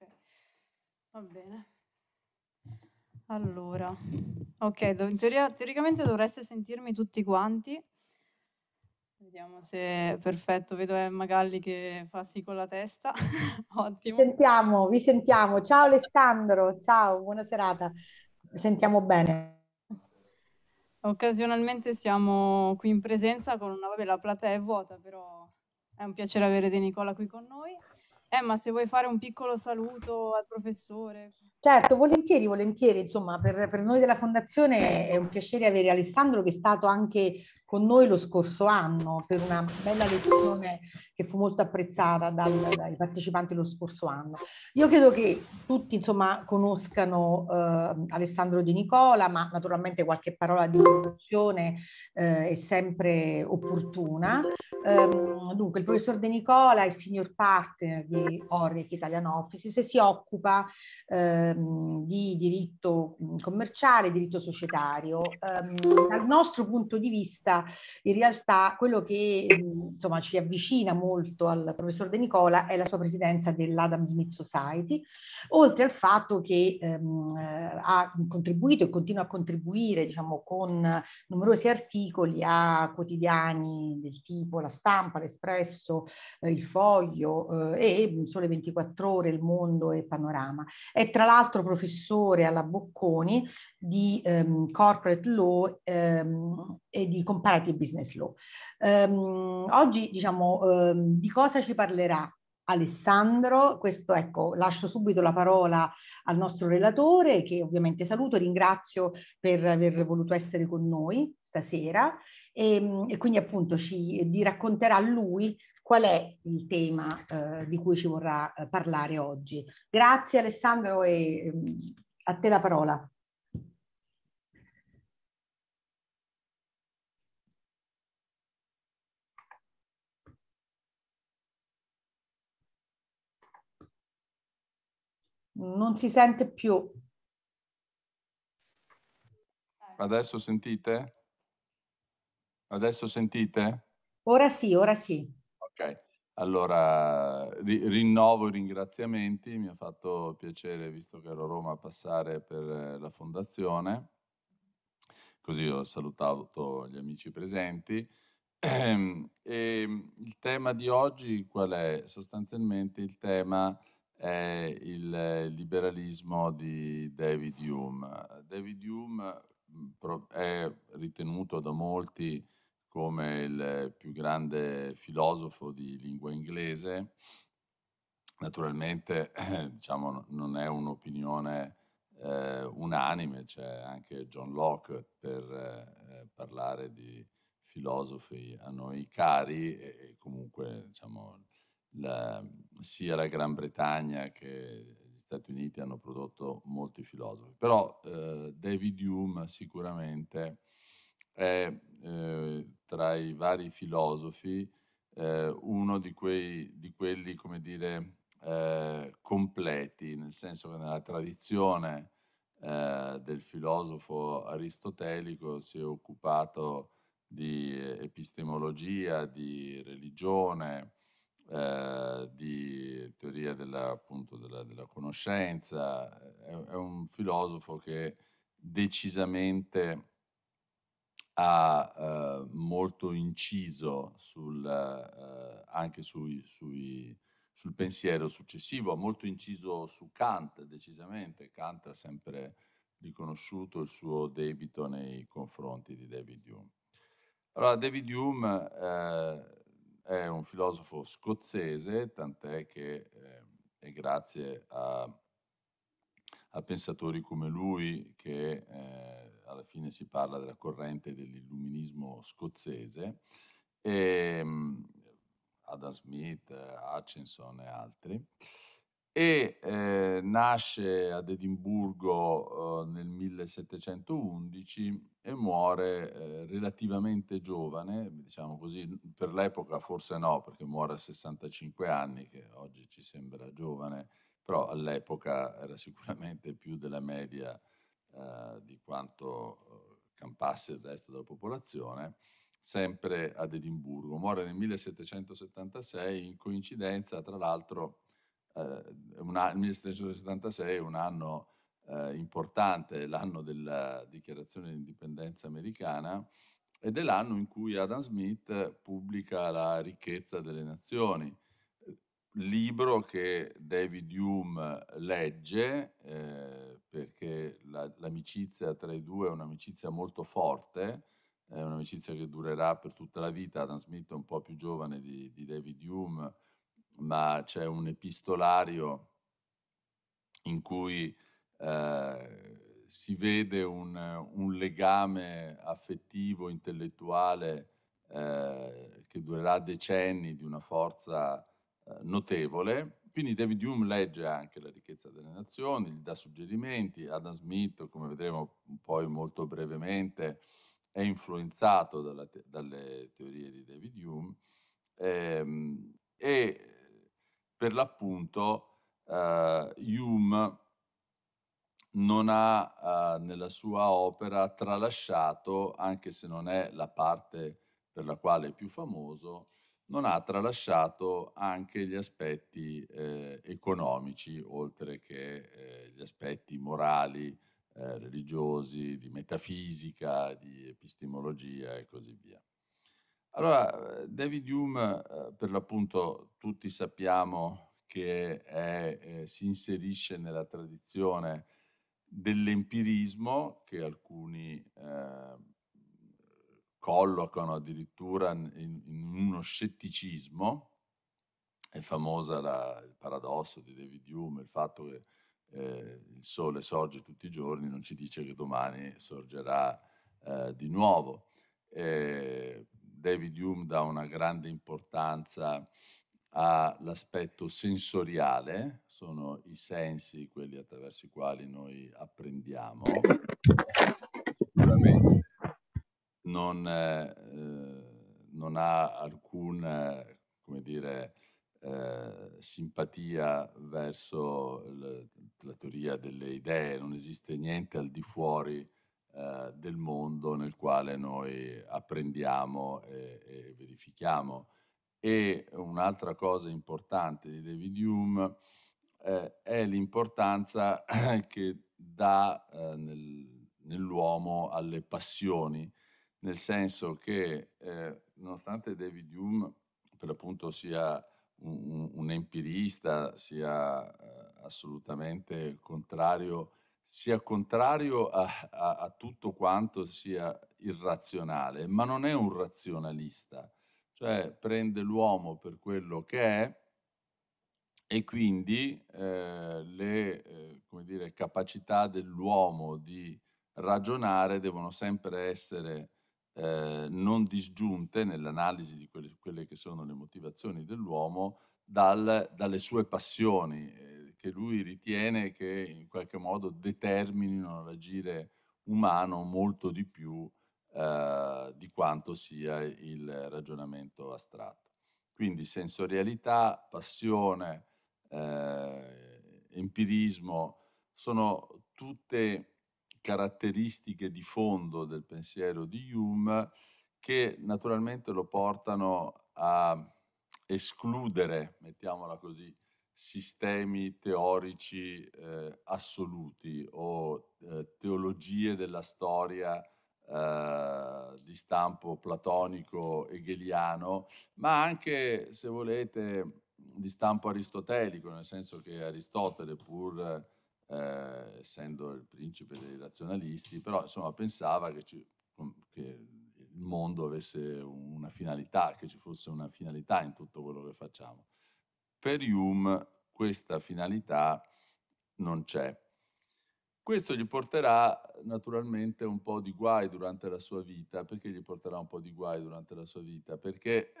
ok. Va bene. Allora, ok, in teoria, teoricamente dovreste sentirmi tutti quanti. Vediamo se è perfetto, vedo Emma Galli che fa sì con la testa. Ottimo. Sentiamo, vi sentiamo. Ciao Alessandro, ciao, buona serata. sentiamo bene. Occasionalmente siamo qui in presenza con una, vabbè, la platea è vuota, però è un piacere avere De Nicola qui con noi. Eh, ma se vuoi fare un piccolo saluto al professore. Certo, volentieri, volentieri, insomma, per, per, noi della Fondazione è un piacere avere Alessandro che è stato anche con noi lo scorso anno per una bella lezione che fu molto apprezzata dal, dai partecipanti lo scorso anno. Io credo che tutti insomma conoscano eh, Alessandro Di Nicola, ma naturalmente qualche parola di introduzione eh, è sempre opportuna. Um, dunque, il professor De Nicola è signor partner di Orrec Italian Offices e si occupa um, di diritto mm, commerciale, diritto societario. Um, dal nostro punto di vista in realtà quello che mhmm, insomma, ci avvicina molto al professor De Nicola è la sua presidenza dell'Adam Smith Society, oltre al fatto che ehm, ha contribuito e continua a contribuire diciamo, con numerosi articoli a quotidiani del tipo La Stampa, L'Espresso, eh, Il Foglio eh, e Sole 24 Ore, Il Mondo e Panorama. È tra l'altro professore alla Bocconi di ehm, Corporate Law ehm, e di comparative business law. Um, oggi diciamo um, di cosa ci parlerà Alessandro, questo ecco, lascio subito la parola al nostro relatore che ovviamente saluto, e ringrazio per aver voluto essere con noi stasera e, ehm, e quindi appunto ci eh, di racconterà lui qual è il tema eh, di cui ci vorrà eh, parlare oggi. Grazie Alessandro e eh, a te la parola. non si sente più. Adesso sentite? Adesso sentite? Ora sì, ora sì. Ok, allora ri- rinnovo i ringraziamenti, mi ha fatto piacere, visto che ero a Roma, passare per eh, la fondazione, così ho salutato gli amici presenti. E ehm, ehm, il tema di oggi qual è? Sostanzialmente il tema è il liberalismo di David Hume. David Hume mm, è ritenuto da molti come il più grande filosofo di lingua inglese. Naturalmente, eh, diciamo, non è un'opinione eh, unanime, c'è anche John Locke per eh, parlare di filosofi a noi cari e, e comunque diciamo, la, sia la Gran Bretagna che gli Stati Uniti hanno prodotto molti filosofi, però eh, David Hume sicuramente è eh, tra i vari filosofi eh, uno di, quei, di, quelli, come dire, eh, completi, nel senso che nella tradizione eh, del filosofo aristotelico si è occupato di eh, epistemologia, di religione, eh, di teoria della, appunto, della, della conoscenza, è, è, un filosofo che decisamente ha eh, molto inciso sul, eh, anche sui, sui, sul pensiero successivo, ha molto inciso su Kant, decisamente. Kant ha sempre riconosciuto il suo debito nei confronti di David Hume. Allora, David Hume eh, è un filosofo scozzese, tant'è che eh, è grazie a, a, pensatori come lui che eh, alla fine si parla della corrente dell'illuminismo scozzese, e, ehm, Adam Smith, Hutchinson e altri e eh, nasce ad Edimburgo eh, nel 1711 e muore eh, relativamente giovane, diciamo così, per l'epoca forse no, perché muore a 65 anni, che oggi ci sembra giovane, però all'epoca era sicuramente più della media eh, di quanto eh, campasse il resto della popolazione sempre ad Edimburgo. Muore nel 1776 in coincidenza, tra l'altro, eh, un, 1776 è un anno eh, importante, l'anno della dichiarazione di indipendenza americana, ed è l'anno in cui Adam Smith pubblica La ricchezza delle nazioni, libro che David Hume legge eh, perché la, l'amicizia tra i due è un'amicizia molto forte, è un'amicizia che durerà per tutta la vita. Adam Smith è un po' più giovane di, di David Hume ma c'è un epistolario in cui eh, si vede un, un, legame affettivo, intellettuale eh, che durerà decenni di una forza eh, notevole. Quindi David Hume legge anche La ricchezza delle nazioni, gli dà suggerimenti, Adam Smith, come vedremo poi molto brevemente, è influenzato te- dalle teorie di David Hume ehm, e per l'appunto eh, Hume non ha eh, nella sua opera tralasciato, anche se non è la parte per la quale è più famoso, non ha tralasciato anche gli aspetti eh, economici, oltre che eh, gli aspetti morali, eh, religiosi, di metafisica, di epistemologia e così via. Allora, eh, David Hume, eh, per l'appunto, tutti sappiamo che è, eh, si inserisce nella tradizione dell'empirismo che alcuni eh, collocano addirittura in, in, uno scetticismo. È famosa la, il paradosso di David Hume, il fatto che eh, il sole sorge tutti i giorni, non ci dice che domani sorgerà eh, di nuovo. Eh, David Hume dà una grande importanza all'aspetto sensoriale, sono i sensi quelli attraverso i quali noi apprendiamo. Non, eh, non ha alcuna come dire, eh, simpatia verso la, la teoria delle idee, non esiste niente al di fuori eh, del mondo nel quale noi apprendiamo e, e verifichiamo. E un'altra cosa importante di David Hume eh, è l'importanza che dà eh, nel, nell'uomo alle passioni, nel senso che eh, nonostante David Hume per l'appunto sia un, un empirista, sia eh, assolutamente contrario sia contrario a, a, a, tutto quanto sia irrazionale, ma non è un razionalista, cioè prende l'uomo per quello che è e quindi eh, le eh, dire, capacità dell'uomo di ragionare devono sempre essere eh, non disgiunte nell'analisi di quelle, quelle, che sono le motivazioni dell'uomo dal, dalle sue passioni eh, che lui ritiene che in qualche modo determinino l'agire umano molto di più eh, di quanto sia il ragionamento astratto. Quindi sensorialità, passione, eh, empirismo sono tutte caratteristiche di fondo del pensiero di Hume che naturalmente lo portano a escludere, mettiamola così, sistemi teorici eh, assoluti o eh, teologie della storia eh, di stampo platonico hegeliano, ma anche, se volete, di stampo aristotelico, nel senso che Aristotele, pur eh, essendo il principe dei razionalisti, però insomma pensava che, ci, che il mondo avesse una finalità, che ci fosse una finalità in tutto quello che facciamo. Per Hume questa finalità non c'è. Questo gli porterà naturalmente un po' di guai durante la sua vita. Perché gli porterà un po' di guai durante la sua vita? Perché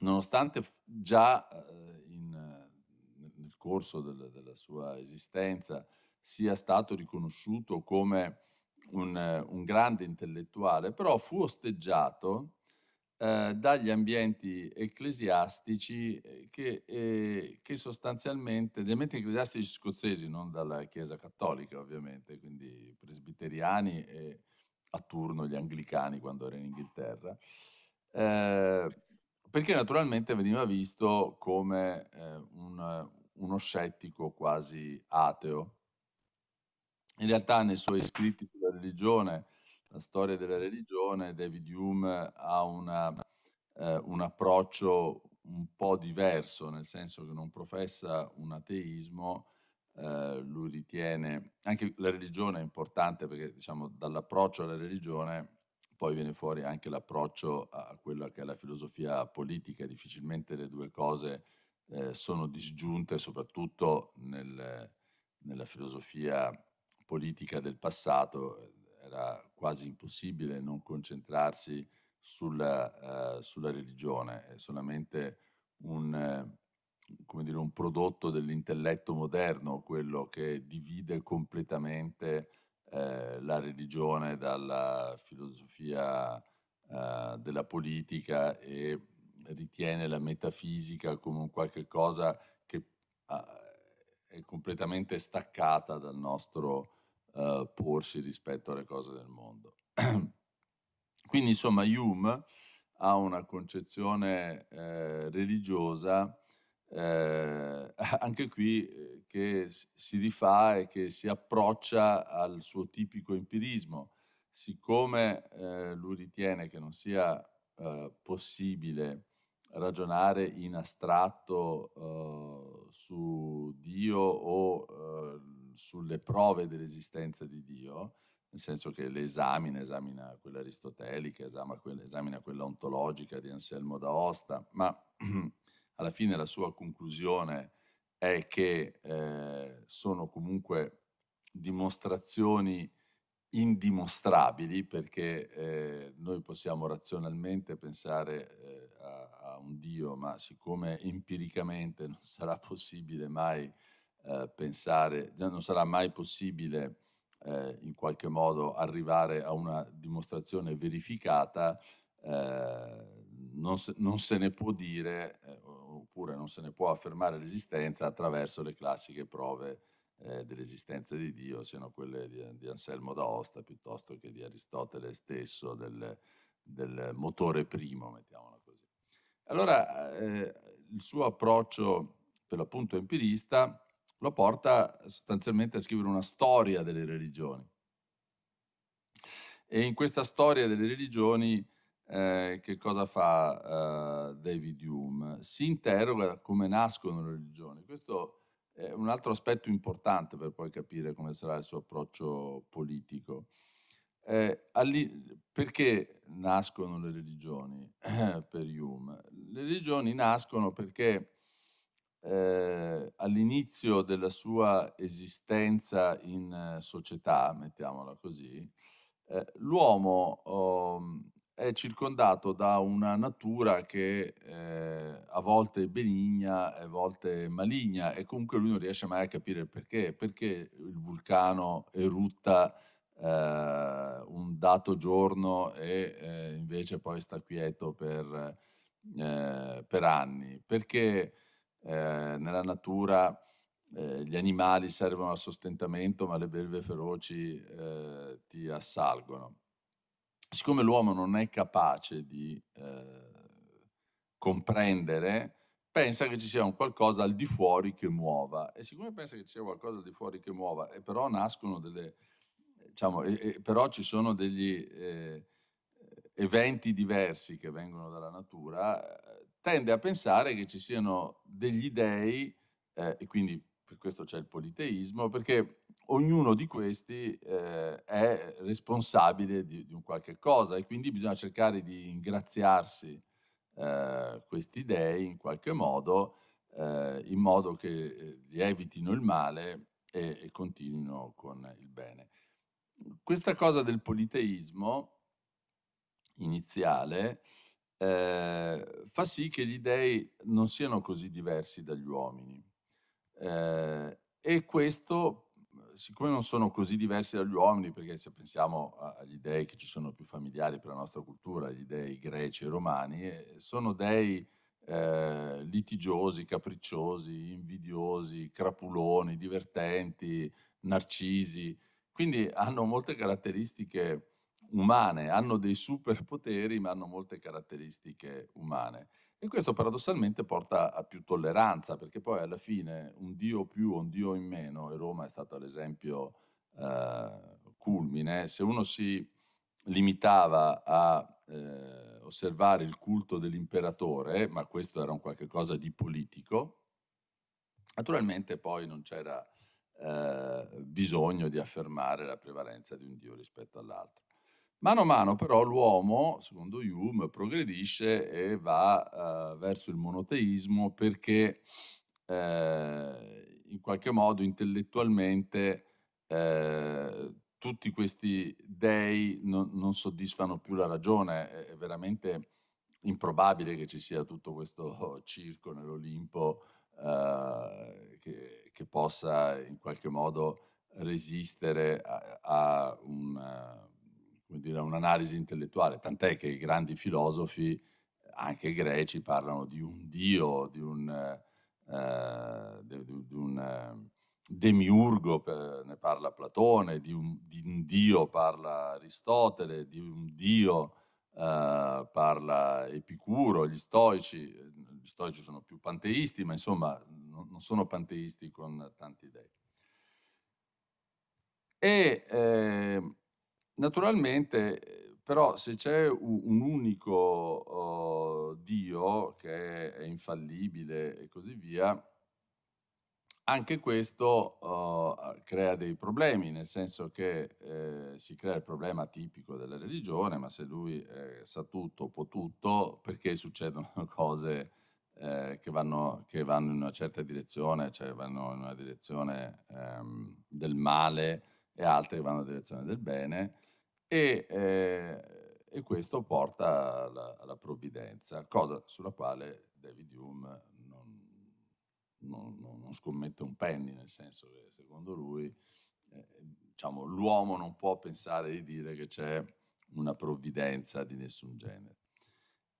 nonostante già eh, in, nel corso del, della sua esistenza sia stato riconosciuto come un, un grande intellettuale, però fu osteggiato eh, dagli ambienti ecclesiastici eh, che, eh, che, sostanzialmente, dagli ambienti ecclesiastici scozzesi, non dalla Chiesa Cattolica ovviamente, quindi presbiteriani e a turno gli anglicani quando era in Inghilterra, eh, perché naturalmente veniva visto come eh, un, uno scettico quasi ateo. In realtà nei suoi scritti sulla religione la storia della religione, David Hume ha una, eh, un approccio un po' diverso, nel senso che non professa un ateismo, eh, lui ritiene, anche la religione è importante perché diciamo dall'approccio alla religione poi viene fuori anche l'approccio a quella che è la filosofia politica, difficilmente le due cose eh, sono disgiunte, soprattutto nel, nella filosofia politica del passato, era quasi impossibile non concentrarsi sulla, uh, eh, sulla religione, è solamente un, uh, dire, un prodotto dell'intelletto moderno, quello che divide completamente uh, la religione dalla filosofia della politica e ritiene la metafisica come un qualche cosa che ah, è completamente staccata dal nostro eh, porsi rispetto alle cose del mondo. Quindi insomma Hume ha una concezione eh, religiosa eh, anche qui eh, che si rifà e che si approccia al suo tipico empirismo. Siccome eh, lui ritiene che non sia possibile ragionare in astratto uh, su Dio o uh, sulle prove dell'esistenza di Dio, nel senso che le esamina, esamina quella aristotelica, esamina quella, esamina quella ontologica di Anselmo d'Aosta, ma alla fine la sua conclusione è che eh, sono comunque dimostrazioni indimostrabili perché eh, noi possiamo razionalmente pensare eh, a, a, un Dio, ma siccome empiricamente non sarà possibile mai eh, pensare, non sarà mai possibile eh, in qualche modo arrivare a una dimostrazione verificata, eh, non se, non, se, ne può dire eh, oppure non se ne può affermare l'esistenza attraverso le classiche prove dell'esistenza di Dio, siano quelle di, di Anselmo d'Aosta piuttosto che di Aristotele stesso, del, del motore primo, mettiamola così. Allora eh, il suo approccio per l'appunto empirista lo porta eh, sostanzialmente a scrivere una storia delle religioni. E in questa storia delle religioni, eh, che cosa fa eh, David Hume? Si interroga come nascono le religioni. Questo è un altro aspetto importante per poi capire come sarà il suo approccio politico. Eh, perché nascono le religioni per Hume? Le religioni nascono perché eh, all'inizio della sua esistenza in eh, società, mettiamola così, eh, l'uomo oh, è circondato da una natura che eh, a volte è benigna, a volte è maligna e comunque lui non riesce mai a capire perché, perché il vulcano erutta eh, un dato giorno e eh, invece poi sta quieto per, per anni, perché eh, nella natura eh, gli animali servono al sostentamento, ma le belve feroci eh, ti assalgono. Siccome l'uomo non è capace di eh, comprendere, pensa che ci sia un qualcosa al di fuori che muova e siccome pensa che ci sia qualcosa al di fuori che muova e però nascono delle diciamo e, e però ci sono degli eh, eventi diversi che vengono dalla natura tende a pensare che ci siano degli dei, eh, e quindi per questo c'è il politeismo, perché ognuno di questi eh, è responsabile di, di, un qualche cosa e quindi bisogna cercare di ingraziarsi eh, questi dei in qualche modo, eh, in modo che gli eh, evitino il male e, e continuino con il bene. Questa cosa del politeismo iniziale eh, fa sì che gli dèi non siano così diversi dagli uomini. Eh, e questo, siccome non sono così diversi dagli uomini, perché se pensiamo agli dèi che ci sono più familiari per la nostra cultura, gli dèi greci e romani, eh, sono dèi eh, litigiosi, capricciosi, invidiosi, crapuloni, divertenti, narcisi, quindi hanno molte caratteristiche umane, hanno dei superpoteri ma hanno molte caratteristiche umane. E questo paradossalmente porta a più tolleranza, perché poi alla fine un Dio più o un Dio in meno, e Roma è stato l'esempio eh, culmine, se uno si limitava a eh, osservare il culto dell'imperatore, ma questo era un qualche cosa di politico, naturalmente poi non c'era eh, bisogno di affermare la prevalenza di un Dio rispetto all'altro. Mano a mano però l'uomo, secondo Hume, progredisce e va eh, verso il monoteismo perché eh, in qualche modo intellettualmente eh, tutti questi dei non, non, soddisfano più la ragione, è, veramente improbabile che ci sia tutto questo circo nell'Olimpo eh, che, che, possa in qualche modo resistere a, a un eh, come dire, un'analisi intellettuale, tant'è che i grandi filosofi, anche greci, parlano di un dio, di un, eh, di, di un eh, demiurgo, ne parla Platone, di un, di un, dio parla Aristotele, di un dio eh, parla Epicuro, gli stoici, gli stoici sono più panteisti, ma insomma non, non sono panteisti con tanti dei. E eh, Naturalmente, però, se c'è un unico oh, Dio che è infallibile e così via, anche questo uh, crea dei problemi, nel senso che eh, si crea il problema tipico della religione, ma se lui eh, sa tutto, può tutto, perché succedono cose eh, che, vanno, che, vanno, in una certa direzione, cioè vanno in una direzione ehm, del male e altre vanno in una direzione del bene e, eh, e questo porta alla, alla, provvidenza, cosa sulla quale David Hume non, non, non, scommette un penny, nel senso che secondo lui eh, diciamo, l'uomo non può pensare di dire che c'è una provvidenza di nessun genere.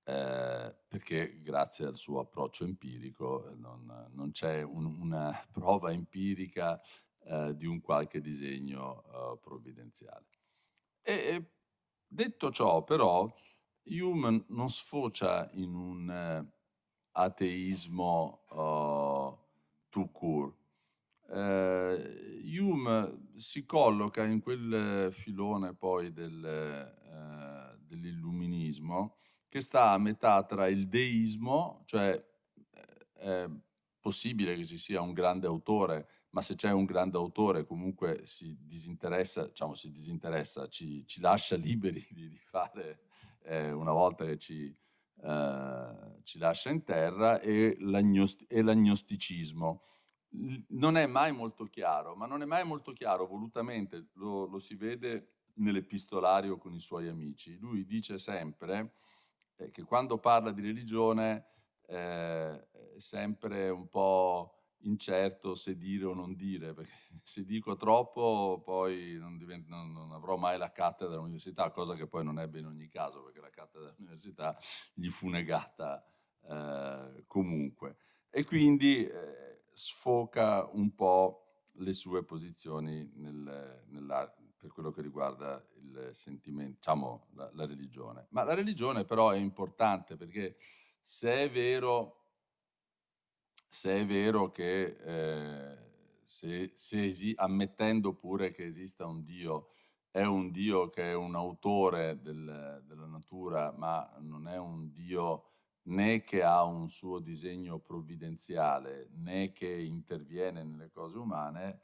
Eh, perché grazie al suo approccio empirico eh, non, non c'è un, una prova empirica eh, di un qualche disegno eh, provvidenziale. E, detto ciò, però, Hume non sfocia in un eh, ateismo uh, tout court. Uh, Hume si colloca in quel filone poi del, uh, dell'illuminismo che sta a metà tra il deismo, cioè è possibile che ci sia un grande autore ma se c'è un grande autore comunque si disinteressa, diciamo si disinteressa, ci, ci lascia liberi di, di fare eh, una volta che ci, eh, ci lascia in terra, e, l'agnosti- e l'agnosticismo. Non è mai molto chiaro, ma non è mai molto chiaro volutamente, lo, lo si vede nell'epistolario con i suoi amici. Lui dice sempre eh, che quando parla di religione eh, è sempre un po' incerto se dire o non dire, perché se dico troppo poi non, divento, non, non avrò mai la cattedra all'università, cosa che poi non ebbe in ogni caso, perché la cattedra all'università gli fu negata eh, comunque. E quindi eh, sfoca un po' le sue posizioni nel, nella, per quello che riguarda il sentimento, diciamo la, la religione. Ma la religione però è importante perché se è vero se è vero che eh, se, se esi- ammettendo pure che esista un Dio, è un Dio che è un autore del, della natura, ma non è un Dio né che ha un suo disegno provvidenziale, né che interviene nelle cose umane,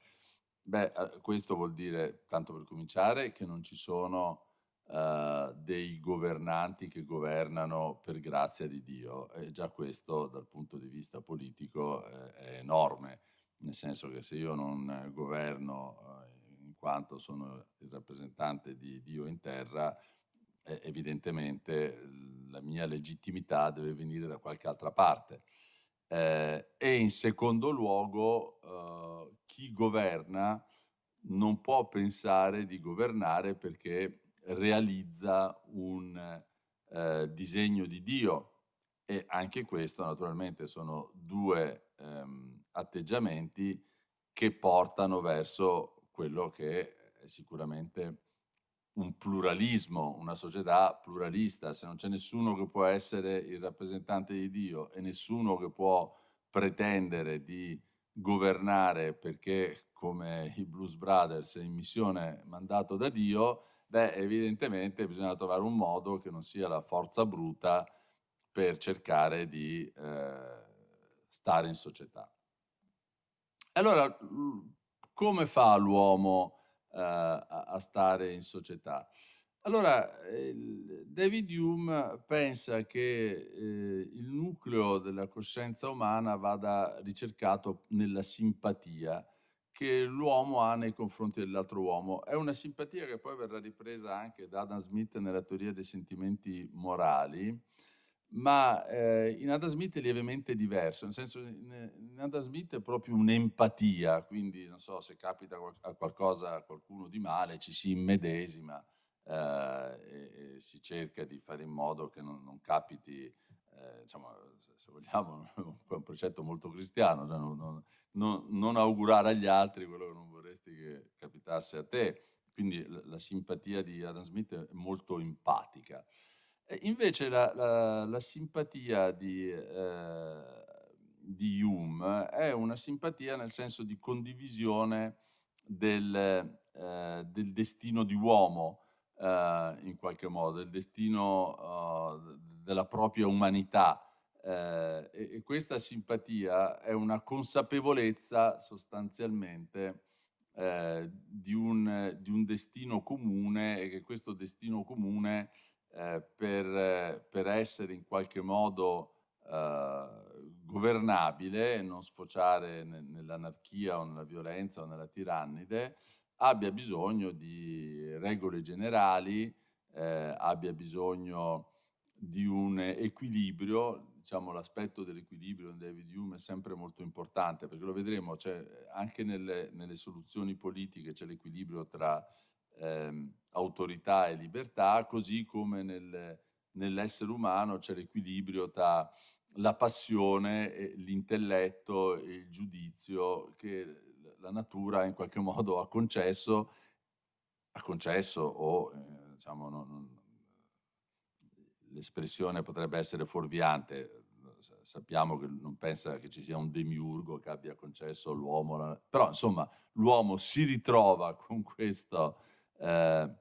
beh, eh, questo vuol dire, tanto per cominciare, che non ci sono eh, dei governanti che governano per grazia di Dio e già questo dal punto di vista politico eh, è enorme, nel senso che se io non governo eh, in quanto sono il rappresentante di Dio in terra, eh, evidentemente la mia legittimità deve venire da qualche altra parte. Eh, e in secondo luogo, eh, chi governa non può pensare di governare perché realizza un eh, disegno di Dio e anche questo naturalmente sono due ehm, atteggiamenti che portano verso quello che è sicuramente un pluralismo, una società pluralista, se non c'è nessuno che può essere il rappresentante di Dio e nessuno che può pretendere di governare perché come i Blues Brothers è in missione mandato da Dio, beh, evidentemente bisogna trovare un modo che non sia la forza bruta per cercare di eh, stare in società. Allora, mm, come fa l'uomo eh, a stare in società? Allora, David Hume pensa che eh, il nucleo della coscienza umana vada ricercato nella simpatia, che l'uomo ha nei confronti dell'altro uomo. È una simpatia che poi verrà ripresa anche da Adam Smith nella teoria dei sentimenti morali, ma eh, in Adam Smith è lievemente diverso, nel senso in, in Adam Smith è proprio un'empatia, quindi non so se capita a qualcosa a qualcuno di male, ci si immedesima eh, e, e, si cerca di fare in modo che non, non capiti eh, insomma, se vogliamo, è un precetto molto cristiano, cioè non, non, non, augurare agli altri quello che non vorresti che capitasse a te. Quindi la, simpatia di Adam Smith è molto empatica. E invece la, la, la, simpatia di, eh, di Hume è una simpatia nel senso di condivisione del, eh, del destino di uomo, eh, in qualche modo, il destino oh, della propria umanità. Eh, e, e, questa simpatia è una consapevolezza sostanzialmente eh, di, un, di, un, destino comune e che questo destino comune eh, per, per, essere in qualche modo eh, governabile e non sfociare ne, nell'anarchia o nella violenza o nella tirannide, abbia bisogno di regole generali, eh, abbia bisogno di un equilibrio, diciamo l'aspetto dell'equilibrio in David Hume è sempre molto importante, perché lo vedremo, cioè, anche nelle, nelle, soluzioni politiche c'è l'equilibrio tra ehm, autorità e libertà, così come nel, nell'essere umano c'è l'equilibrio tra la passione, l'intelletto e il giudizio che la natura in qualche modo ha concesso, ha concesso o eh, diciamo, non, l'espressione potrebbe essere fuorviante, sappiamo che non pensa che ci sia un demiurgo che abbia concesso all'uomo, la... però insomma l'uomo si ritrova con questo eh,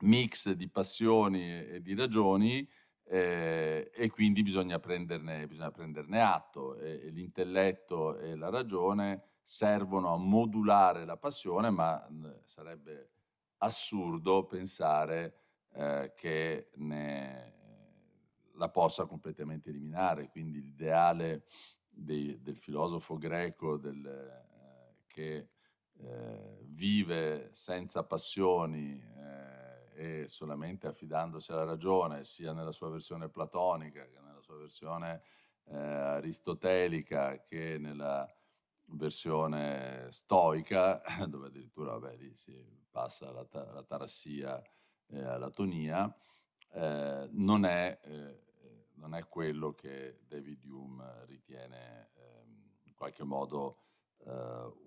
mix di passioni e di ragioni eh, e quindi bisogna prenderne, bisogna prenderne atto e, e l'intelletto e la ragione servono a modulare la passione, ma mm, sarebbe assurdo pensare eh, che ne la possa completamente eliminare. Quindi l'ideale dei, del filosofo greco del, eh, che eh, vive senza passioni eh, e solamente affidandosi alla ragione, sia nella sua versione platonica che nella sua versione eh, aristotelica che nella versione stoica, dove addirittura vabbè, lì si passa alla, ta- tarassia e eh, alla tonia, eh, non è non è quello che David Hume ritiene ehm, in qualche modo eh,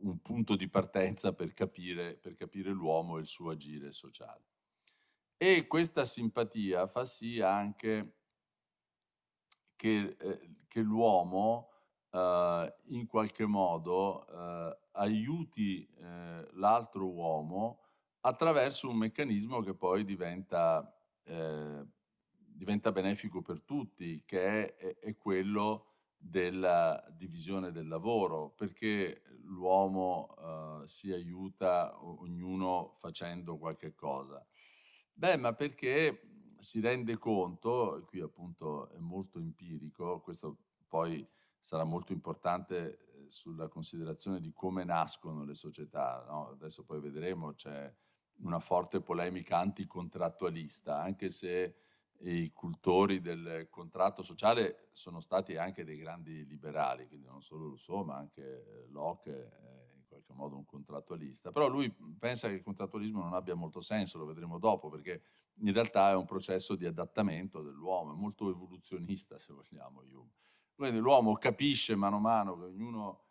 un punto di partenza per capire, per capire l'uomo e il suo agire sociale. E questa simpatia fa sì anche che, eh, che l'uomo eh, in qualche modo eh, aiuti eh, l'altro uomo attraverso un meccanismo che poi diventa eh, diventa benefico per tutti, che è, è quello della divisione del lavoro, perché l'uomo eh, si aiuta ognuno facendo qualche cosa? Beh, ma perché si rende conto, e qui appunto è molto empirico, questo poi sarà molto importante eh, sulla considerazione di come nascono le società, no? adesso poi vedremo, c'è una forte polemica anticontrattualista, anche se i cultori del contratto sociale sono stati anche dei grandi liberali, quindi non solo Rousseau ma anche Locke, eh, in qualche modo un contrattualista. Però lui pensa che il contrattualismo non abbia molto senso, lo vedremo dopo, perché in realtà è un processo di adattamento dell'uomo, è molto evoluzionista se vogliamo Hume. Quindi l'uomo capisce mano a mano che ognuno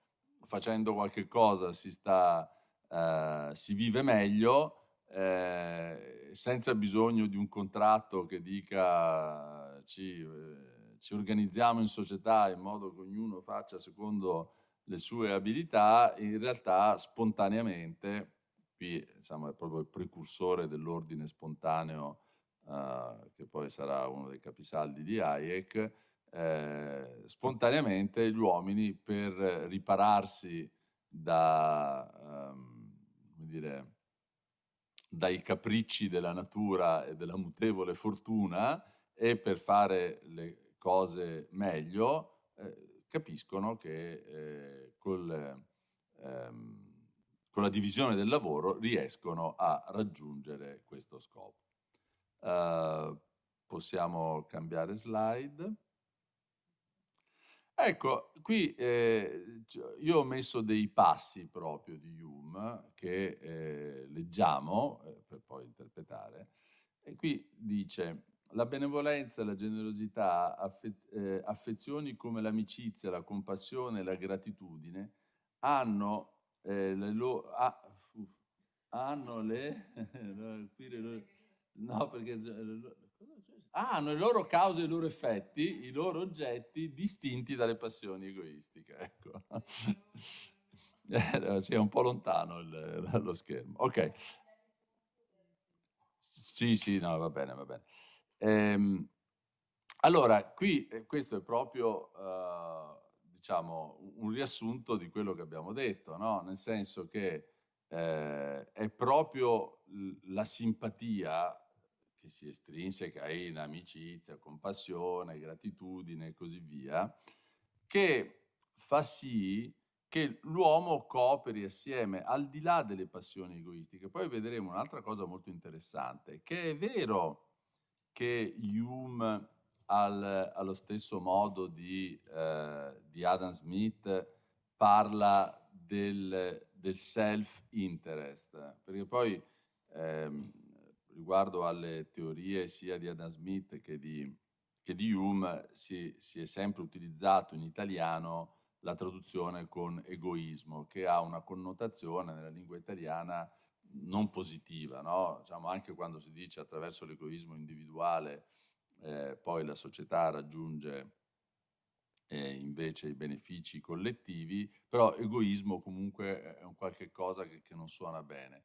facendo qualche cosa si, sta, eh, si vive meglio eh, senza bisogno di un contratto che dica ci, eh, ci, organizziamo in società in modo che ognuno faccia secondo le sue abilità, in realtà spontaneamente, qui insomma, è proprio il precursore dell'ordine spontaneo eh, che poi sarà uno dei capisaldi di Hayek, eh, spontaneamente gli uomini per ripararsi da, ehm, come dire, dai capricci della natura e della mutevole fortuna e per fare le cose meglio eh, capiscono che eh, col, ehm, con la divisione del lavoro riescono a raggiungere questo scopo. Uh, possiamo cambiare slide. Ecco, qui eh, cioè, io ho messo dei passi proprio di Hume che eh, leggiamo eh, per poi interpretare. E qui dice, la benevolenza, la generosità, affe- eh, affezioni come l'amicizia, la compassione, e la gratitudine hanno eh, le loro... Ah, hanno le... no, perché... Eh, Ah, hanno i loro cause e i loro effetti, i loro oggetti distinti dalle passioni egoistiche. Ecco. Eh, sì, è un po' lontano il, lo schermo. Ok. Sì, sì, no, va bene, va bene. Ehm, allora, qui eh, questo è proprio, eh, diciamo, un riassunto di quello che abbiamo detto, no? Nel senso che eh, è proprio la simpatia che si estrinseca in amicizia, compassione, gratitudine e così via, che fa sì che l'uomo cooperi assieme al di là delle passioni egoistiche. Poi vedremo un'altra cosa molto interessante, che è vero che Hume al, allo stesso modo di, eh, di, Adam Smith parla del, del self-interest, perché poi ehm, riguardo alle teorie sia di Adam Smith che di, che di Hume, si, si, è sempre utilizzato in italiano la traduzione con egoismo, che ha una connotazione nella lingua italiana non positiva, no? diciamo, anche quando si dice attraverso l'egoismo individuale eh, poi la società raggiunge eh, invece i benefici collettivi, però egoismo comunque è un qualche cosa che, che non suona bene.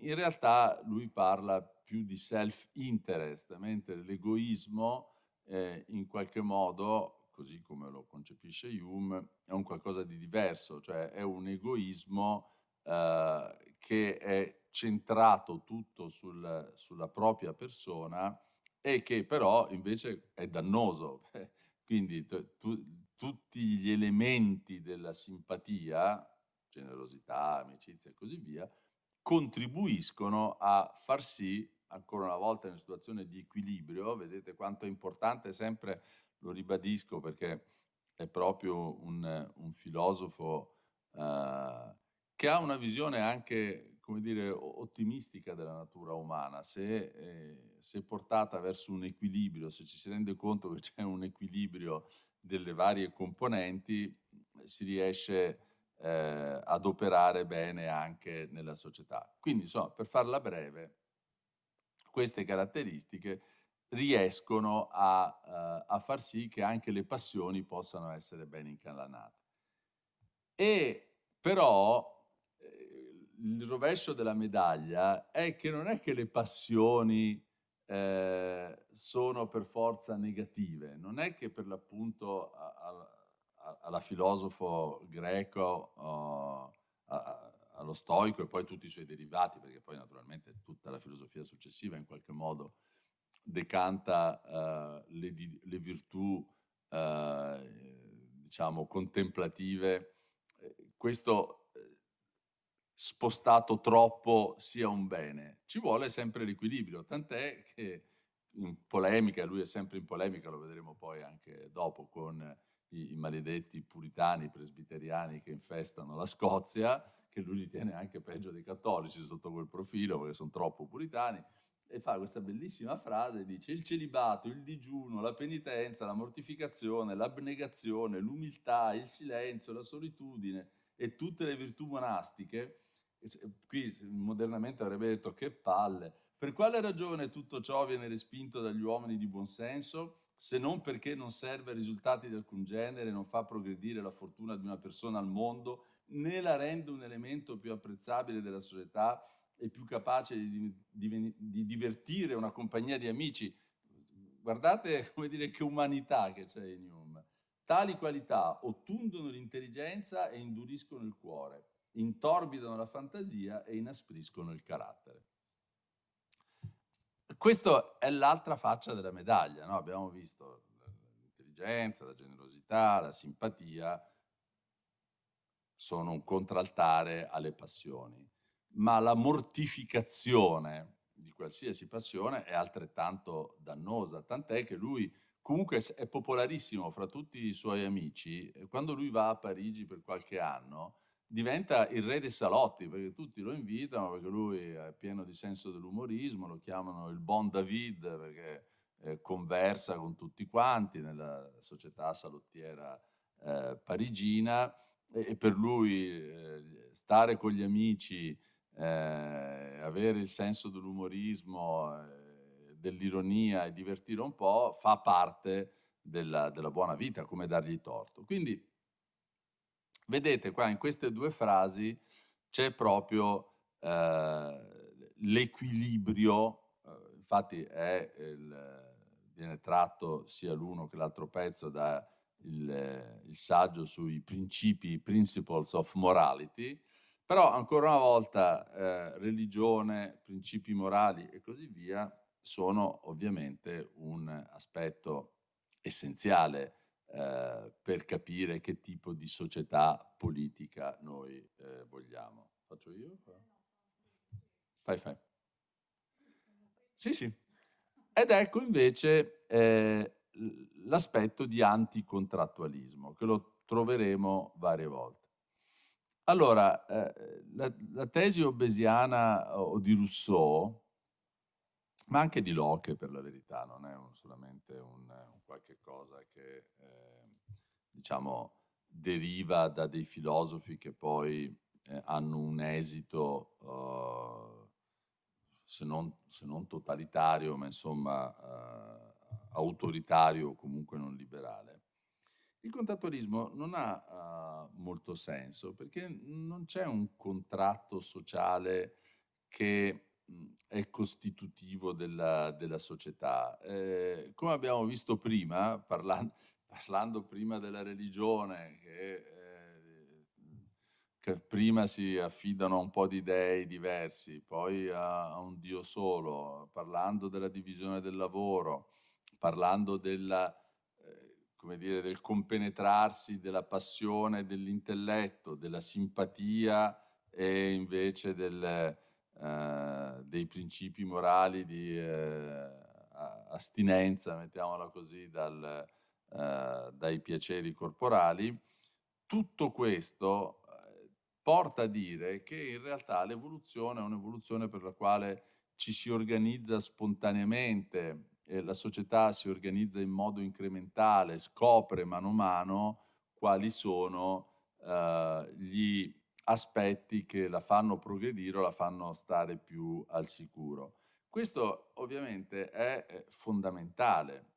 In realtà lui parla più di self-interest, mentre l'egoismo eh, in qualche modo, così come lo concepisce Hume, è un qualcosa di diverso, cioè è un egoismo eh, che è centrato tutto sul, sulla propria persona e che però invece è dannoso. Quindi tu, tutti gli elementi della simpatia, generosità, amicizia e così via, contribuiscono a far sì ancora una volta in una situazione di equilibrio, vedete quanto è importante sempre, lo ribadisco perché è proprio un, un filosofo eh, che ha una visione anche, come dire, ottimistica della natura umana, se, eh, se portata verso un equilibrio, se ci si rende conto che c'è un equilibrio delle varie componenti, si riesce eh, ad operare bene anche nella società. Quindi, insomma, per farla breve, queste caratteristiche riescono a, uh, a, far sì che anche le passioni possano essere ben incalanate. E però eh, il rovescio della medaglia è che non è che le passioni eh, sono per forza negative, non è che per l'appunto alla filosofo greco, uh, allo stoico e poi tutti i suoi derivati, perché poi naturalmente tutta la filosofia successiva in qualche modo decanta uh, le, le, virtù uh, diciamo contemplative. Eh, questo spostato troppo sia un bene. Ci vuole sempre l'equilibrio, tant'è che in polemica, lui è sempre in polemica, lo vedremo poi anche dopo, con i, i maledetti puritani presbiteriani che infestano la Scozia, che lui ritiene anche peggio dei cattolici sotto quel profilo, perché sono troppo puritani, e fa questa bellissima frase, dice il celibato, il digiuno, la penitenza, la mortificazione, l'abnegazione, l'umiltà, il silenzio, la solitudine e tutte le virtù monastiche, qui modernamente avrebbe detto che palle, per quale ragione tutto ciò viene respinto dagli uomini di buonsenso, se non perché non serve a risultati di alcun genere, non fa progredire la fortuna di una persona al mondo né la rende un elemento più apprezzabile della società e più capace di, di, di divertire una compagnia di amici. Guardate come dire che umanità che c'è in Hume. Tali qualità ottundono l'intelligenza e induriscono il cuore, intorbidano la fantasia e inaspriscono il carattere. Questa è l'altra faccia della medaglia, no? abbiamo visto l'intelligenza, la generosità, la simpatia, sono un contraltare alle passioni, ma la mortificazione di qualsiasi passione è altrettanto dannosa, tant'è che lui comunque è popolarissimo fra tutti i suoi amici, quando lui va a Parigi per qualche anno diventa il re dei salotti, perché tutti lo invitano, perché lui è pieno di senso dell'umorismo, lo chiamano il Bon David, perché eh, conversa con tutti quanti nella società salottiera eh, parigina e, per lui eh, stare con gli amici, eh, avere il senso dell'umorismo, eh, dell'ironia e divertire un po' fa parte della, della buona vita, come dargli torto. Quindi vedete qua in queste due frasi c'è proprio eh, l'equilibrio, eh, infatti è il, viene tratto sia l'uno che l'altro pezzo da il, eh, il saggio sui principi, principles of morality, però ancora una volta eh, religione, principi morali e così via sono ovviamente un aspetto essenziale eh, per capire che tipo di società politica noi eh, vogliamo. Faccio io? Fai, fai. Sì, sì. Ed ecco invece eh, l'aspetto di anticontrattualismo, che lo troveremo varie volte. Allora, eh, la, la, tesi obesiana o di Rousseau, ma anche di Locke per la verità, non è un, solamente un, un, qualche cosa che, eh, diciamo, deriva da dei filosofi che poi eh, hanno un esito, uh, se, non, se, non, totalitario, ma insomma... Uh, autoritario o comunque non liberale, il contrattualismo non ha uh, molto senso perché non c'è un contratto sociale che mh, mm, è costitutivo della, della società. Eh, come abbiamo visto prima, parlando, parlando prima della religione, che, eh, che, prima si affidano a un po' di dei diversi, poi a, a un Dio solo, parlando della divisione del lavoro, parlando della, eh, dire, del compenetrarsi della passione, dell'intelletto, della simpatia e invece del, eh, dei principi morali di eh, astinenza, mettiamola così, dal, eh, dai piaceri corporali. Tutto questo eh, porta a dire che in realtà l'evoluzione è un'evoluzione per la quale ci si organizza spontaneamente eh, la società si organizza in modo incrementale, scopre mano a mano quali sono eh, gli aspetti che la fanno progredire o la fanno stare più al sicuro. Questo ovviamente è eh, fondamentale.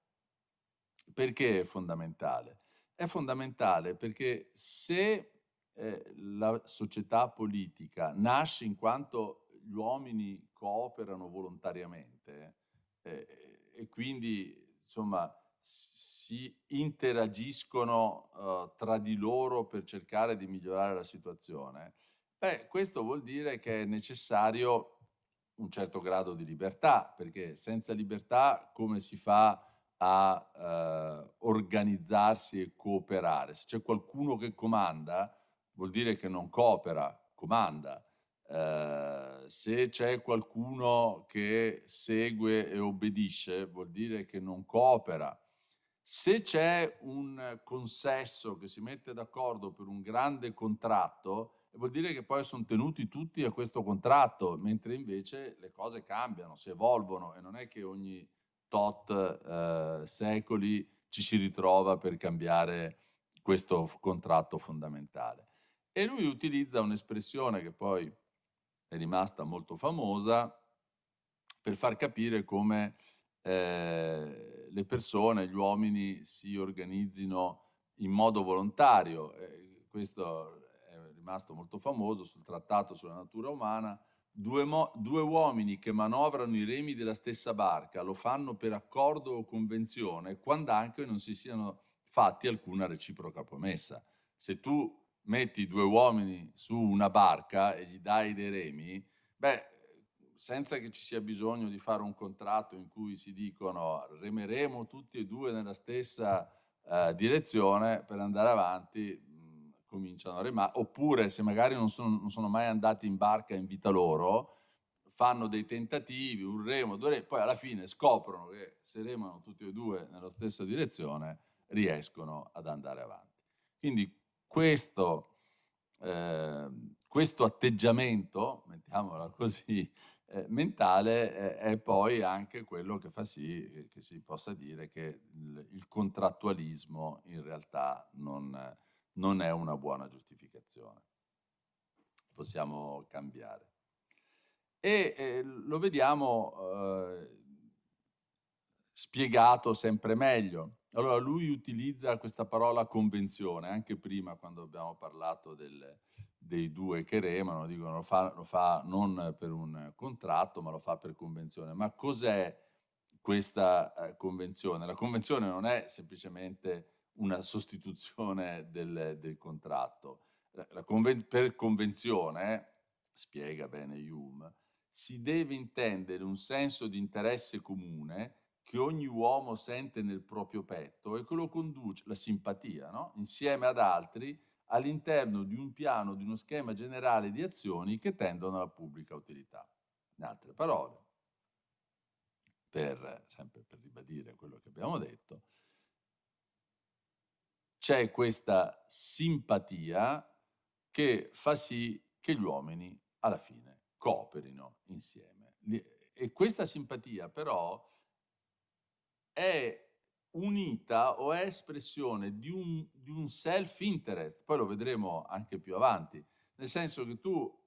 Perché è fondamentale? È fondamentale perché se eh, la società politica nasce in quanto gli uomini cooperano volontariamente, eh, e quindi insomma si interagiscono uh, tra di loro per cercare di migliorare la situazione, beh, questo vuol dire che è necessario un certo grado di libertà, perché senza libertà come si fa a uh, organizzarsi e cooperare? Se c'è qualcuno che comanda, vuol dire che non coopera, comanda. Ehm, se c'è qualcuno che segue e obbedisce, vuol dire che non coopera. Se c'è un consesso che si mette d'accordo per un grande contratto, vuol dire che poi sono tenuti tutti a questo contratto, mentre invece le cose cambiano, si evolvono e non è che ogni tot eh, secoli ci si ritrova per cambiare questo contratto fondamentale. E lui utilizza un'espressione che poi è rimasta molto famosa per far capire come eh, le persone, gli uomini si organizzino in modo volontario. Eh, questo è rimasto molto famoso sul trattato sulla natura umana. Due, mo- due uomini che manovrano i remi della stessa barca lo fanno per accordo o convenzione, quando anche non si siano fatti alcuna reciproca promessa. Se tu metti due uomini su una barca e gli dai dei remi, beh, senza che ci sia bisogno di fare un contratto in cui si dicono remeremo tutti e due nella stessa eh, direzione per andare avanti, mh, cominciano a remare, oppure se magari non sono, non sono, mai andati in barca in vita loro, fanno dei tentativi, un remo, due remi, poi alla fine scoprono che se remano tutti e due nella stessa direzione riescono ad andare avanti. Quindi questo, eh, questo atteggiamento, mettiamola così, eh, mentale eh, è poi anche quello che fa sì eh, che si possa dire che il, il contrattualismo in realtà non, non è una buona giustificazione. Possiamo cambiare. E eh, lo vediamo eh, spiegato sempre meglio. Allora lui utilizza questa parola convenzione, anche prima quando abbiamo parlato del, dei due che remano, dicono lo fa, lo fa non per un contratto ma lo fa per convenzione. Ma cos'è questa eh, convenzione? La convenzione non è semplicemente una sostituzione del, del contratto. Conven- per convenzione, spiega bene Hume, si deve intendere un senso di interesse comune che ogni uomo sente nel proprio petto e che lo conduce, la simpatia, no? insieme ad altri, all'interno di un piano, di uno schema generale di azioni che tendono alla pubblica utilità. In altre parole, per, sempre per ribadire quello che abbiamo detto, c'è questa simpatia che fa sì che gli uomini alla fine cooperino insieme. E questa simpatia però è unita o è espressione di un, di un self-interest, poi lo vedremo anche più avanti, nel senso che tu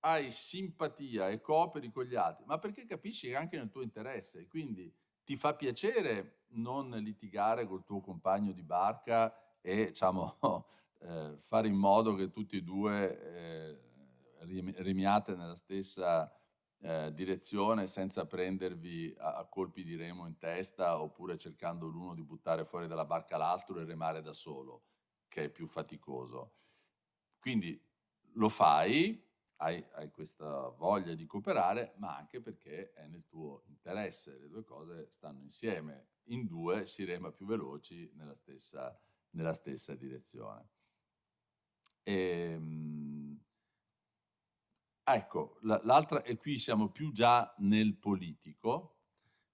hai simpatia e cooperi con gli altri, ma perché capisci che anche nel tuo interesse, quindi ti fa piacere non litigare col tuo compagno di barca e diciamo, eh, fare in modo che tutti e due eh, rimiate nella stessa eh, direzione senza prendervi a, a, colpi di remo in testa oppure cercando l'uno di buttare fuori dalla barca l'altro e remare da solo, che è più faticoso. Quindi lo fai, hai, hai questa voglia di cooperare, ma anche perché è nel tuo interesse, le due cose stanno insieme. In due si rema più veloci nella stessa, nella stessa direzione. E, ehm, ecco, l'altra, e qui siamo più già nel politico,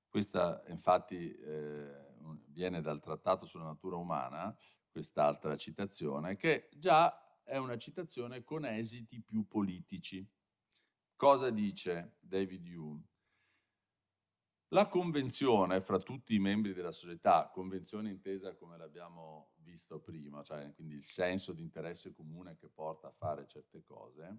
questa infatti eh, viene dal Trattato sulla natura umana, quest'altra citazione, che già è una citazione con esiti più politici. Cosa dice David Hume? La convenzione fra tutti i membri della società, convenzione intesa come l'abbiamo visto prima, cioè quindi il senso di interesse comune che porta a fare certe cose,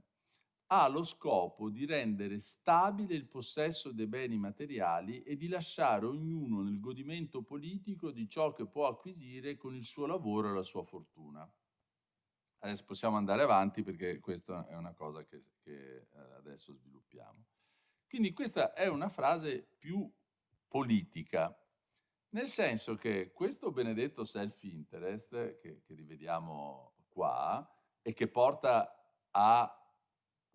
ha lo scopo di rendere stabile il possesso dei beni materiali e di lasciare ognuno nel godimento politico di ciò che può acquisire con il suo lavoro e la sua fortuna. Adesso possiamo andare avanti perché questa è una cosa che, che eh, adesso sviluppiamo. Quindi questa è una frase più politica, nel senso che questo benedetto self-interest che, che rivediamo qua e che porta a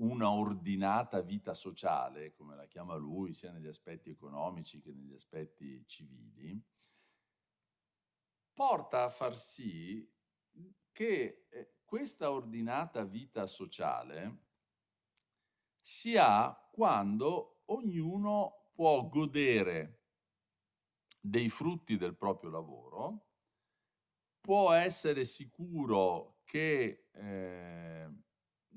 una ordinata vita sociale, come la chiama lui, sia negli aspetti economici che negli aspetti civili, porta a far sì che eh, questa ordinata vita sociale si ha quando ognuno può godere dei frutti del proprio lavoro, può essere sicuro che eh,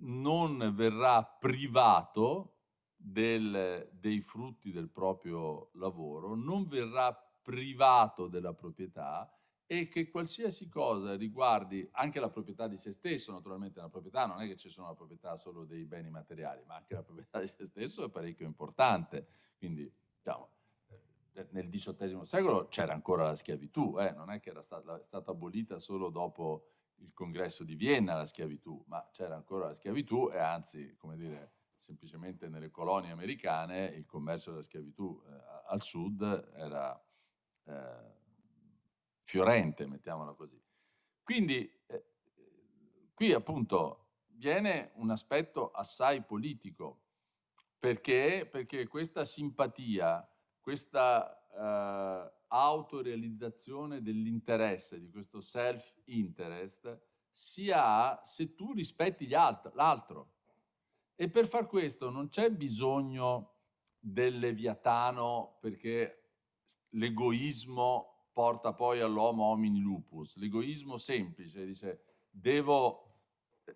non verrà privato del, dei frutti del proprio lavoro, non verrà privato della proprietà e che qualsiasi cosa riguardi anche la proprietà di se stesso, naturalmente la proprietà non è che ci sono la proprietà solo dei beni materiali, ma anche la proprietà di se stesso è parecchio importante. Quindi, diciamo, eh, nel XVIII secolo c'era ancora la schiavitù, eh? non è che era stata, stata abolita solo dopo il congresso di Vienna la schiavitù, ma c'era ancora la schiavitù e anzi, come dire, semplicemente nelle colonie americane il commercio della schiavitù eh, al sud era eh, fiorente, mettiamola così. Quindi eh, qui appunto viene un aspetto assai politico, perché, perché questa simpatia, questa eh, autorealizzazione dell'interesse, di questo self-interest, si ha se tu rispetti l'altro. E per far questo non c'è bisogno del leviatano perché l'egoismo porta poi all'homo homini lupus. L'egoismo semplice dice devo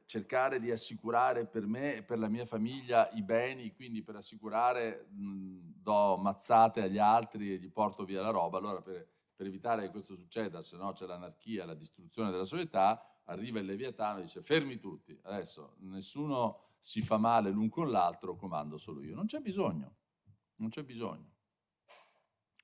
cercare di assicurare per me e per la mia famiglia i beni, quindi per assicurare mh, do mazzate agli altri e gli porto via la roba. Allora per, per evitare che questo succeda, se no c'è l'anarchia, la distruzione della società, arriva il Leviatano e dice fermi tutti, adesso nessuno si fa male l'un con l'altro, comando solo io. Non c'è bisogno, non c'è bisogno.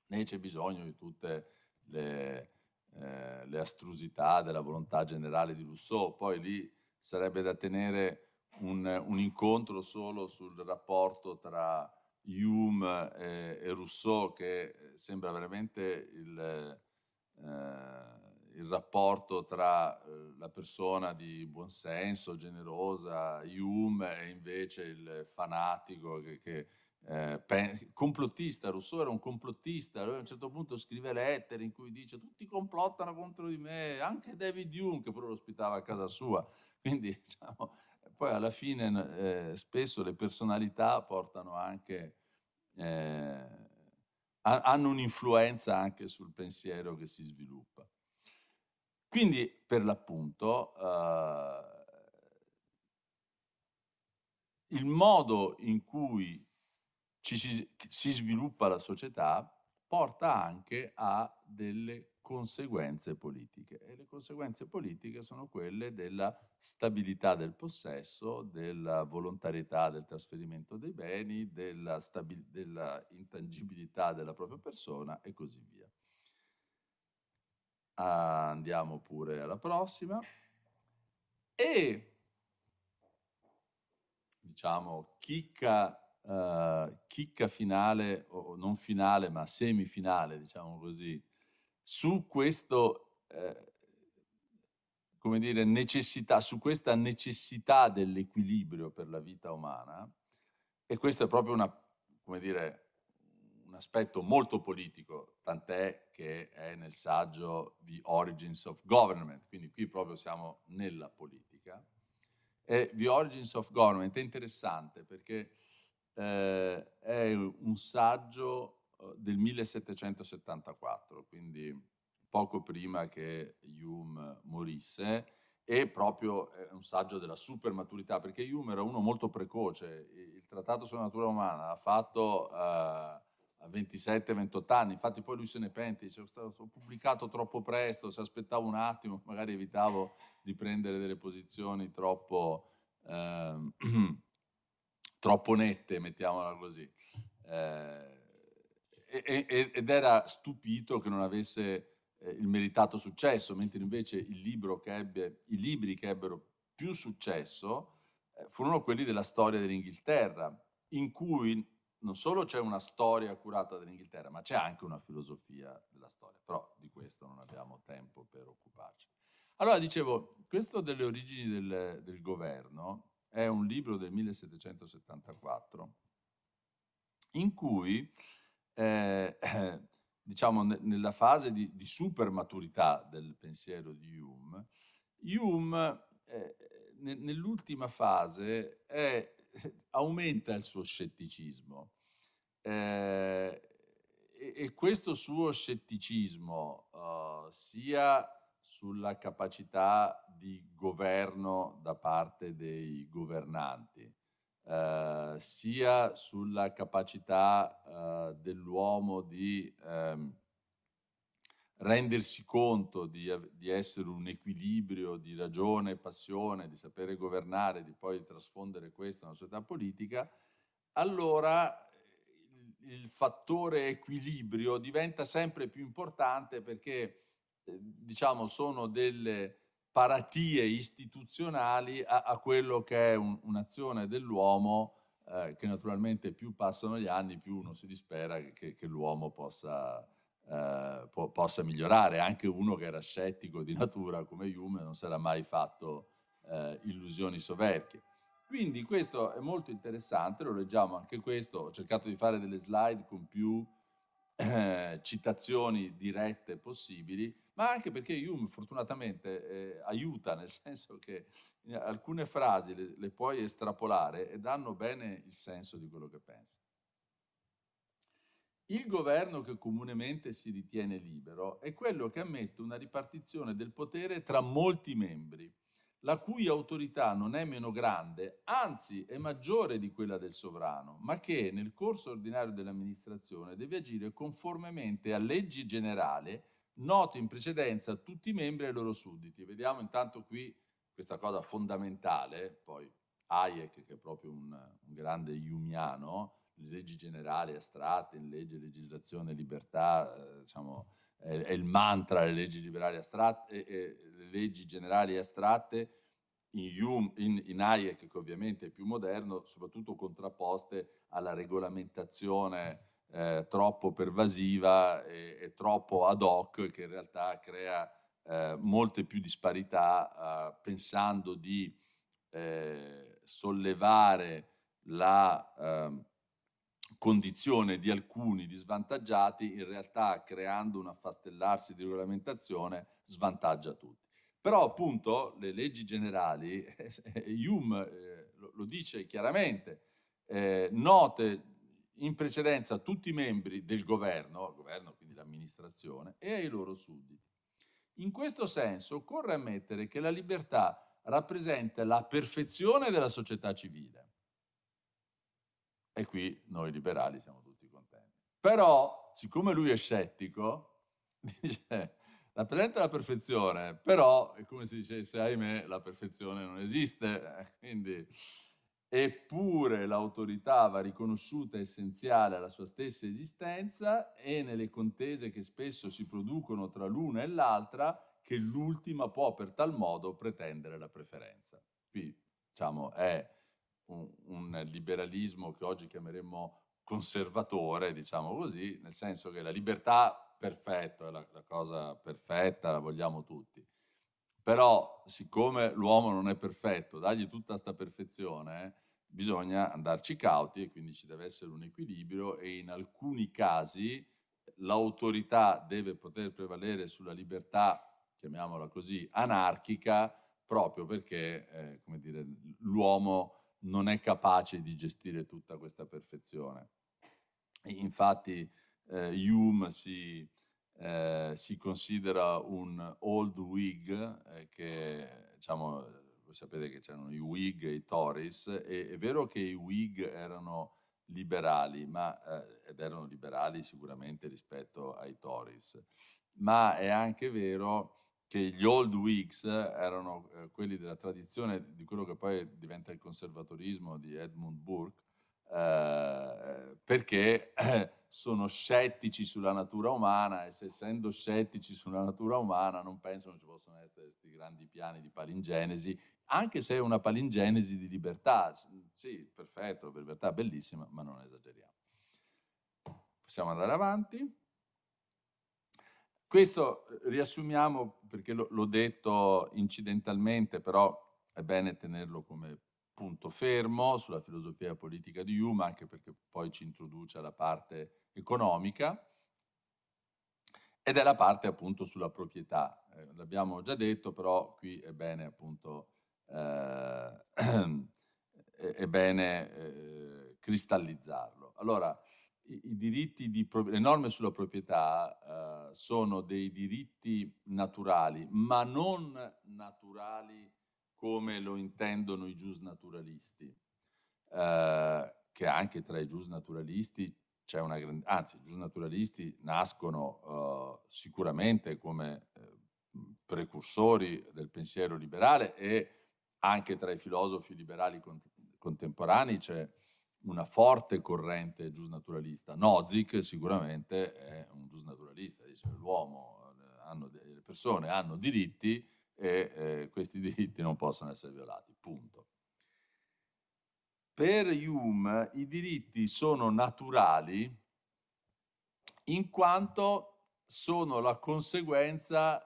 Né c'è bisogno di tutte le, eh, le astrusità della volontà generale di Rousseau, poi lì sarebbe da tenere un, un incontro solo sul rapporto tra Hume e, eh, e Rousseau che eh, sembra veramente il, eh, il rapporto tra eh, la persona di buon buonsenso, generosa, Hume e invece il fanatico che, che eh, pen- complottista, Rousseau era un complottista, lui a un certo punto scrive lettere in cui dice tutti complottano contro di me, anche David Hume che pure lo ospitava a casa sua, quindi diciamo, poi alla fine eh, spesso le personalità portano anche, eh, hanno un'influenza anche sul pensiero che si sviluppa. Quindi per l'appunto eh, il modo in cui ci, si sviluppa la società porta anche a delle conseguenze politiche e le conseguenze politiche sono quelle della stabilità del possesso, della volontarietà del trasferimento dei beni, della, della intangibilità della propria persona e così via. Andiamo pure alla prossima. E diciamo chicca Uh, chicca finale, o non finale, ma semifinale, diciamo così, su questo, eh, come dire, necessità, su questa necessità dell'equilibrio per la vita umana, e questo è proprio una, come dire, un aspetto molto politico, tant'è che è nel saggio The Origins of Government, quindi qui proprio siamo nella politica. E The Origins of Government è interessante perché eh, è un saggio eh, del 1774, quindi poco prima che Hume morisse, e proprio eh, un saggio della super maturità, perché Hume era uno molto precoce, il trattato sulla natura umana l'ha fatto eh, a 27-28 anni, infatti poi lui se ne pente, dice ho pubblicato troppo presto, se aspettavo un attimo magari evitavo di prendere delle posizioni troppo, eh, troppo nette, mettiamola così. Eh, ed era stupito che non avesse eh, il meritato successo, mentre invece che ebbe, i libri che ebbero più successo eh, furono quelli della storia dell'Inghilterra, in cui non solo c'è una storia curata dell'Inghilterra, ma c'è anche una filosofia della storia, però di questo non abbiamo tempo per occuparci. Allora, dicevo, questo delle origini del, del governo è un libro del 1774 in cui eh, diciamo, nella fase di, di maturità del pensiero di Hume, Hume eh, nell'ultima fase è, aumenta il suo scetticismo eh, e, e, questo suo scetticismo uh, sia sulla capacità di governo da parte dei governanti, eh, sia sulla capacità eh, dell'uomo di ehm, rendersi conto di, di, essere un equilibrio di ragione e passione, di sapere governare, di poi trasfondere questo in una società politica, allora il, fattore equilibrio diventa sempre più importante perché eh, diciamo sono delle paratie istituzionali a, a quello che è un, un'azione dell'uomo eh, che naturalmente più passano gli anni più uno si dispera che, che l'uomo possa, eh, po- possa, migliorare. Anche uno che era scettico di natura come Hume non si era mai fatto eh, illusioni soverchie. Quindi questo è molto interessante, lo leggiamo anche questo, ho cercato di fare delle slide con più eh, citazioni dirette possibili, ma anche perché Hume fortunatamente eh, aiuta, nel senso che eh, alcune frasi le, le puoi estrapolare e danno bene il senso di quello che pensi. Il governo che comunemente si ritiene libero è quello che ammette una ripartizione del potere tra molti membri la cui autorità non è meno grande, anzi è maggiore di quella del sovrano, ma che nel corso ordinario dell'amministrazione deve agire conformemente a leggi generali note in precedenza a tutti i membri e ai loro sudditi. Vediamo intanto qui questa cosa fondamentale, poi Hayek, che è proprio un, un grande iumiano, le leggi generali astratte, in legge, legislazione, libertà, eh, diciamo, è, il mantra, le leggi, astratte, eh, eh, le leggi generali astratte, in, Hume, in, in, Hayek che ovviamente è più moderno, soprattutto contrapposte alla regolamentazione eh, troppo pervasiva e, e, troppo ad hoc che in realtà crea eh, molte più disparità eh, pensando di eh, sollevare la ehm, condizione di alcuni disvantaggiati, in realtà creando un affastellarsi di regolamentazione svantaggia tutti. Però appunto le leggi generali, eh, Hume eh, lo, lo, dice chiaramente, eh, note in precedenza tutti i membri del governo, governo quindi l'amministrazione, e ai loro sudditi. In questo senso occorre ammettere che la libertà rappresenta la perfezione della società civile e qui noi liberali siamo tutti contenti. Però, siccome lui è scettico, dice, rappresenta la perfezione, però è come se dicesse, ahimè, la perfezione non esiste. Eh, quindi, eppure l'autorità va riconosciuta essenziale alla sua stessa esistenza e nelle contese che spesso si producono tra l'una e l'altra, che l'ultima può per tal modo pretendere la preferenza. Qui, diciamo, è un, liberalismo che oggi chiameremmo conservatore, diciamo così, nel senso che la libertà perfetta è la, la cosa perfetta, la vogliamo tutti. Però siccome l'uomo non è perfetto, dargli tutta questa perfezione, bisogna andarci cauti e quindi ci deve essere un equilibrio e in alcuni casi l'autorità deve poter prevalere sulla libertà, chiamiamola così, anarchica, proprio perché eh, l'uomo non è capace di gestire tutta questa perfezione. Infatti eh, Hume si, eh, si, considera un old Whig, eh, che diciamo, voi sapete che c'erano i Whig e i Tories, e è vero che i Whig erano liberali, ma, eh, ed erano liberali sicuramente rispetto ai Tories, ma è anche vero che gli old Whigs erano eh, quelli della tradizione di quello che poi diventa il conservatorismo di Edmund Burke, eh, perché sono scettici sulla natura umana e se essendo scettici sulla natura umana non pensano ci possono essere questi grandi piani di palingenesi, anche se è una palingenesi di libertà. Sì, perfetto, libertà bellissima, ma non esageriamo. Possiamo andare avanti. Questo eh, riassumiamo perché l'ho detto incidentalmente, però è bene tenerlo come punto fermo sulla filosofia politica di Hume, anche perché poi ci introduce alla parte economica ed è la parte appunto sulla proprietà. Eh, l'abbiamo già detto, però qui è bene appunto eh, è bene eh, cristallizzarlo. Allora, i, diritti di, le norme sulla proprietà eh, sono dei diritti naturali, ma non naturali come lo intendono i giusnaturalisti, eh, che anche tra i giusnaturalisti c'è una grande... anzi, i giusnaturalisti nascono eh, sicuramente come eh, precursori del pensiero liberale e anche tra i filosofi liberali cont contemporanei c'è una forte corrente giusnaturalista. Nozick sicuramente è un giusnaturalista, dice l'uomo, hanno, le persone hanno diritti e eh, questi diritti non possono essere violati, punto. Per Hume i diritti sono naturali in quanto sono la conseguenza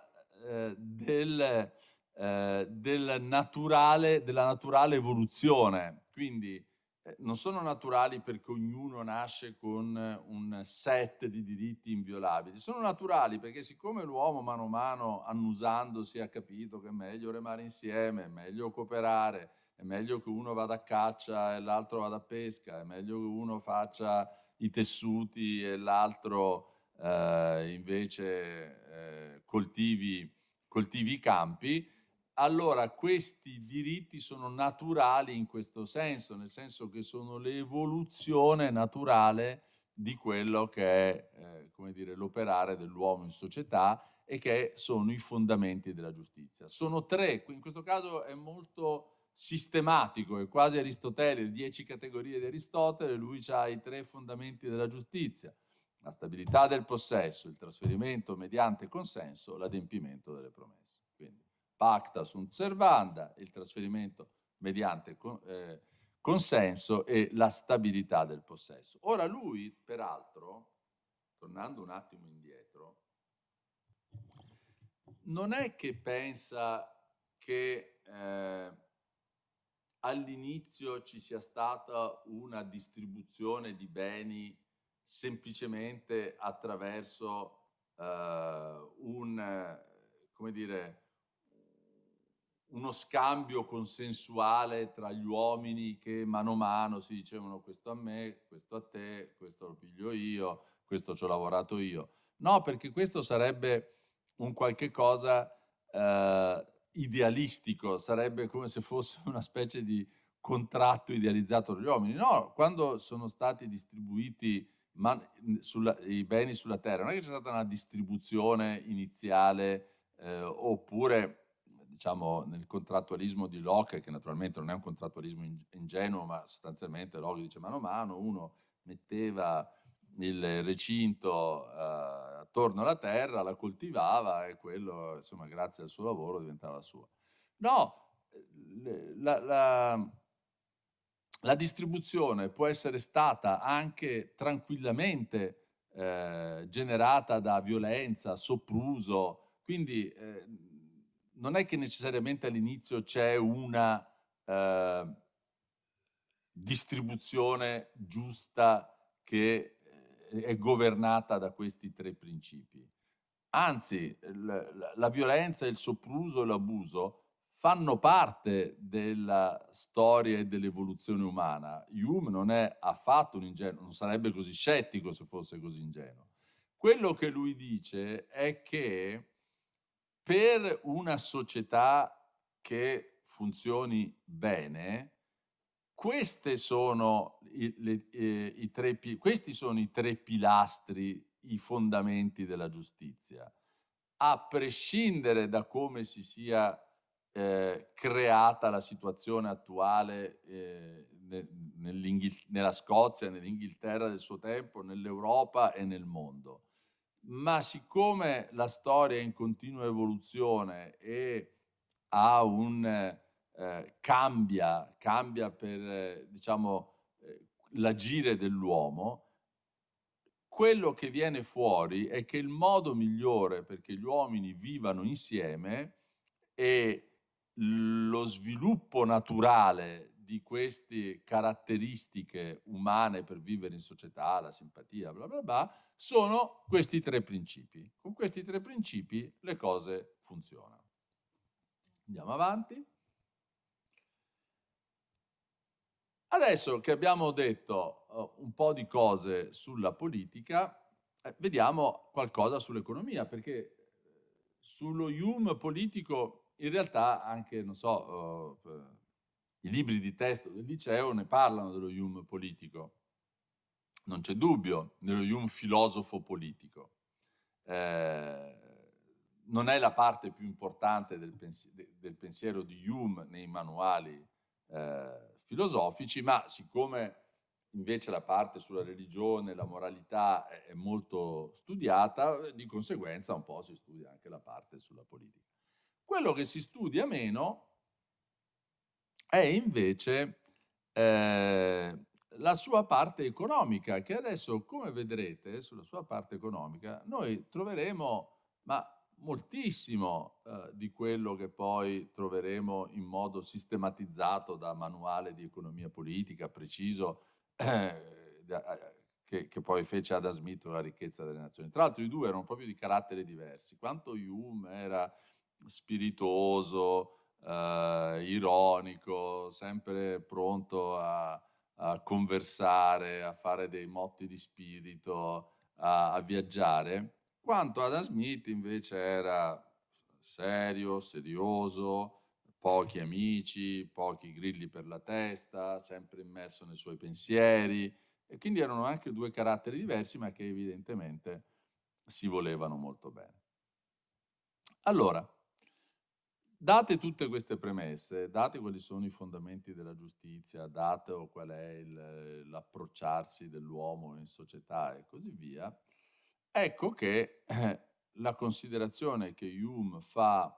eh, del, eh, del naturale, della naturale evoluzione. Quindi eh, non sono naturali perché ognuno nasce con eh, un set di diritti inviolabili, sono naturali perché siccome l'uomo mano a mano, annusandosi, ha capito che è meglio remare insieme, è meglio cooperare, è meglio che uno vada a caccia e l'altro vada a pesca, è meglio che uno faccia i tessuti e l'altro eh, invece eh, coltivi, coltivi i campi, allora questi diritti sono naturali in questo senso, nel senso che sono l'evoluzione naturale di quello che è eh, dire, l'operare dell'uomo in società e che sono i fondamenti della giustizia. Sono tre, in questo caso è molto sistematico, è quasi Aristotele, le dieci categorie di Aristotele, lui ha i tre fondamenti della giustizia, la stabilità del possesso, il trasferimento mediante consenso, l'adempimento delle promesse pacta sunt servanda, il trasferimento mediante eh, consenso e la stabilità del possesso. Ora lui, peraltro, tornando un attimo indietro, non è che pensa che eh, all'inizio ci sia stata una distribuzione di beni semplicemente attraverso eh, un, come dire, uno scambio consensuale tra gli uomini che mano a mano si dicevano questo a me, questo a te, questo lo piglio io, questo ci ho lavorato io. No, perché questo sarebbe un qualche cosa eh, idealistico, sarebbe come se fosse una specie di contratto idealizzato dagli uomini. No, quando sono stati distribuiti sulla, i beni sulla terra, non è che c'è stata una distribuzione iniziale eh, oppure diciamo, nel contrattualismo di Locke, che naturalmente non è un contrattualismo ingenuo, ma sostanzialmente Locke dice mano a mano, uno metteva il recinto eh, attorno alla terra, la coltivava e quello, insomma, grazie al suo lavoro diventava sua. No, la, la, la distribuzione può essere stata anche tranquillamente eh, generata da violenza, sopruso, quindi eh, non è che necessariamente all'inizio c'è una eh, distribuzione giusta che eh, è governata da questi tre principi. Anzi, la, la violenza, il sopruso e l'abuso fanno parte della storia e dell'evoluzione umana. Hume non è affatto un ingenuo, non sarebbe così scettico se fosse così ingenuo. Quello che lui dice è che per una società che funzioni bene, questi sono i, le, eh, i tre, questi sono i tre pilastri, i fondamenti della giustizia, a prescindere da come si sia eh, creata la situazione attuale eh, nella Scozia, nell'Inghilterra del suo tempo, nell'Europa e nel mondo ma siccome la storia è in continua evoluzione e ha un, eh, cambia, cambia per eh, diciamo, eh, l'agire dell'uomo, quello che viene fuori è che il modo migliore perché gli uomini vivano insieme e lo sviluppo naturale di queste caratteristiche umane per vivere in società, la simpatia, bla bla bla, sono questi tre principi. Con questi tre principi le cose funzionano. Andiamo avanti. Adesso che abbiamo detto uh, un po' di cose sulla politica, eh, vediamo qualcosa sull'economia, perché eh, sullo Hume politico in realtà anche, non so, uh, i libri di testo del liceo ne parlano dello Hume politico, non c'è dubbio, dello Hume filosofo politico. Eh, non è la parte più importante del, pensi- del pensiero di Hume nei manuali eh, filosofici, ma siccome invece la parte sulla religione, la moralità è molto studiata, eh, di conseguenza un po' si studia anche la parte sulla politica. Quello che si studia meno è invece eh, la sua parte economica, che adesso, come vedrete, sulla sua parte economica, noi troveremo ma moltissimo eh, di quello che poi troveremo in modo sistematizzato da manuale di economia politica preciso eh, eh, che, che, poi fece Adam Smith la ricchezza delle nazioni. Tra l'altro i due erano proprio di carattere diversi. Quanto Hume era spiritoso, eh, ironico, sempre pronto a, a, conversare, a fare dei motti di spirito, a, a viaggiare, quanto Adam Smith invece era serio, serioso, pochi amici, pochi grilli per la testa, sempre immerso nei suoi pensieri e quindi erano anche due caratteri diversi ma che evidentemente si volevano molto bene. Allora, Date tutte queste premesse, date quali sono i fondamenti della giustizia, date qual è il, l'approcciarsi dell'uomo in società e così via, ecco che eh, la considerazione che Hume fa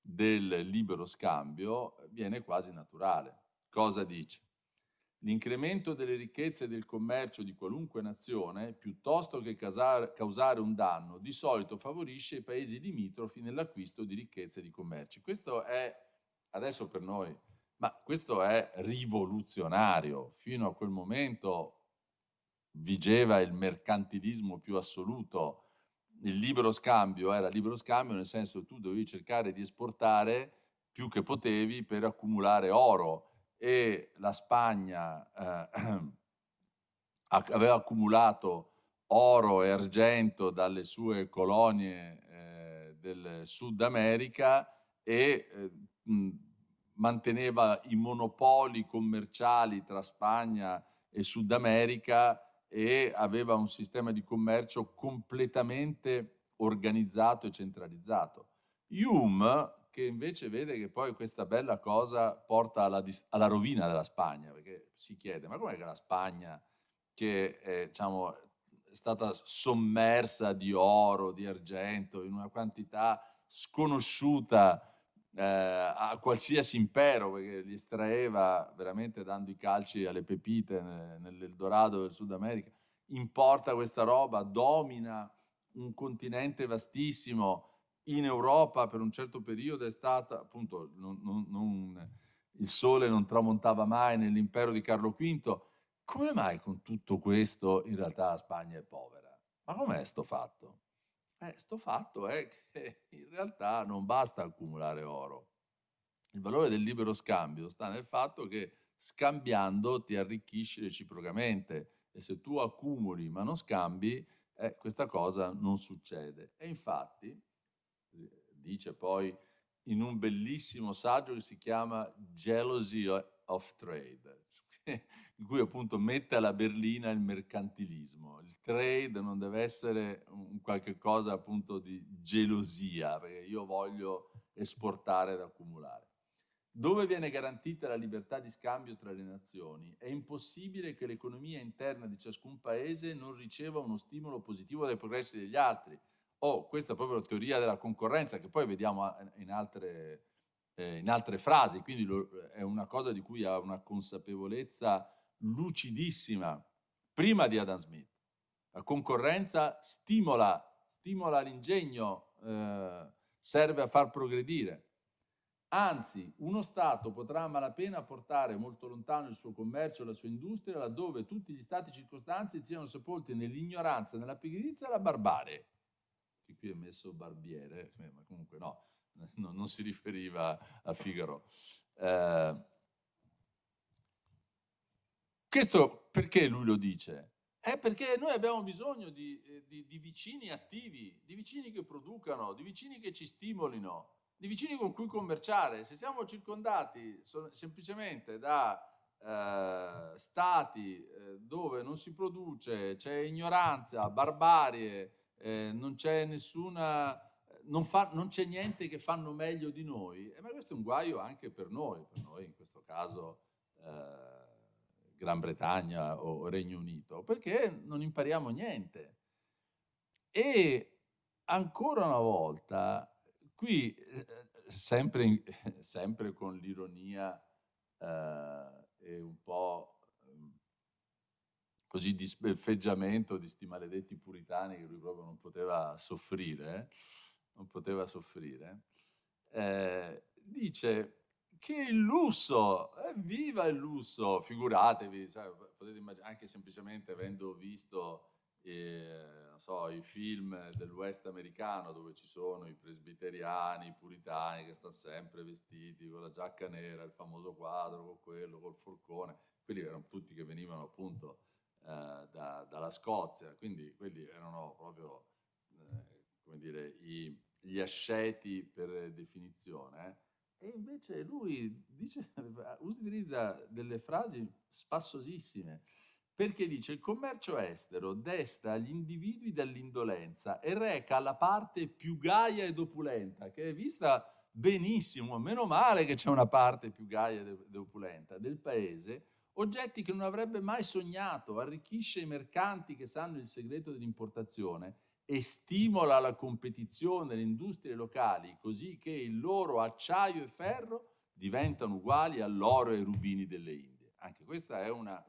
del libero scambio viene quasi naturale. Cosa dice? L'incremento delle ricchezze del commercio di qualunque nazione, piuttosto che causare un danno, di solito favorisce i paesi limitrofi nell'acquisto di ricchezze e di commerci. Questo è, adesso per noi, ma questo è rivoluzionario. Fino a quel momento vigeva il mercantilismo più assoluto. Il libero scambio era libero scambio nel senso che tu dovevi cercare di esportare più che potevi per accumulare oro e la Spagna eh, aveva accumulato oro e argento dalle sue colonie eh, del Sud America e eh, manteneva i monopoli commerciali tra Spagna e Sud America e aveva un sistema di commercio completamente organizzato e centralizzato. Hume che invece vede che poi questa bella cosa porta alla, alla rovina della Spagna, perché si chiede, ma com'è che la Spagna, che è, diciamo, è stata sommersa di oro, di argento, in una quantità sconosciuta eh, a qualsiasi impero, perché li estraeva veramente dando i calci alle pepite nell'Eldorado del Sud America, importa questa roba, domina un continente vastissimo, in Europa per un certo periodo è stata, appunto, non, non, non, il sole non tramontava mai nell'impero di Carlo V. Come mai con tutto questo in realtà la Spagna è povera? Ma com'è sto fatto? Eh, sto fatto è che in realtà non basta accumulare oro. Il valore del libero scambio sta nel fatto che scambiando ti arricchisci reciprocamente e se tu accumuli ma non scambi, eh, questa cosa non succede. E infatti eh, dice poi in un bellissimo saggio che si chiama Jealousy of Trade, in cui appunto mette alla berlina il mercantilismo. Il trade non deve essere un qualche cosa appunto di gelosia, perché io voglio esportare ed accumulare. Dove viene garantita la libertà di scambio tra le nazioni, è impossibile che l'economia interna di ciascun paese non riceva uno stimolo positivo dai progressi degli altri, oh, questa è proprio la teoria della concorrenza che poi vediamo eh, in altre, eh, in altre frasi, quindi lo, è una cosa di cui ha una consapevolezza lucidissima prima di Adam Smith. La concorrenza stimola, stimola l'ingegno, eh, serve a far progredire. Anzi, uno Stato potrà a malapena portare molto lontano il suo commercio e la sua industria laddove tutti gli Stati circostanti siano sepolti nell'ignoranza, nella pigrizia e nella barbarie che qui è messo barbiere, eh, ma comunque no, no non si riferiva a Figaro. Eh, questo perché lui lo dice? È perché noi abbiamo bisogno di, eh, di, di vicini attivi, di vicini che producano, di vicini che ci stimolino, di vicini con cui commerciare. Se siamo circondati semplicemente da eh, stati eh, dove non si produce, c'è ignoranza, barbarie, eh, non c'è nessuna, non, fa, non c'è niente che fanno meglio di noi, eh, ma questo è un guaio anche per noi, per noi in questo caso eh, Gran Bretagna o Regno Unito, perché non impariamo niente. E ancora una volta, qui eh, sempre, sempre con l'ironia eh, e un po' così di sbeffeggiamento di sti maledetti puritani che lui proprio non poteva soffrire, non poteva soffrire, eh, dice che il lusso, eh, viva il lusso, figuratevi, sai, potete immaginare, anche semplicemente avendo visto eh, so, i film del West americano dove ci sono i presbiteriani, i puritani che stanno sempre vestiti con la giacca nera, il famoso quadro, con quello, col forcone, quelli erano tutti che venivano appunto eh, da, dalla Scozia, quindi quelli erano proprio eh, come dire, i, gli asceti per definizione. Eh. E invece lui dice, utilizza delle frasi spassosissime, perché dice il commercio estero desta gli individui dall'indolenza e reca la parte più gaia ed opulenta, che è vista benissimo, meno male che c'è una parte più gaia ed opulenta del paese, oggetti che non avrebbe mai sognato, arricchisce i mercanti che sanno il segreto dell'importazione e stimola la competizione delle industrie locali così che il loro acciaio e ferro diventano uguali all'oro e ai rubini delle Indie. Anche questa è una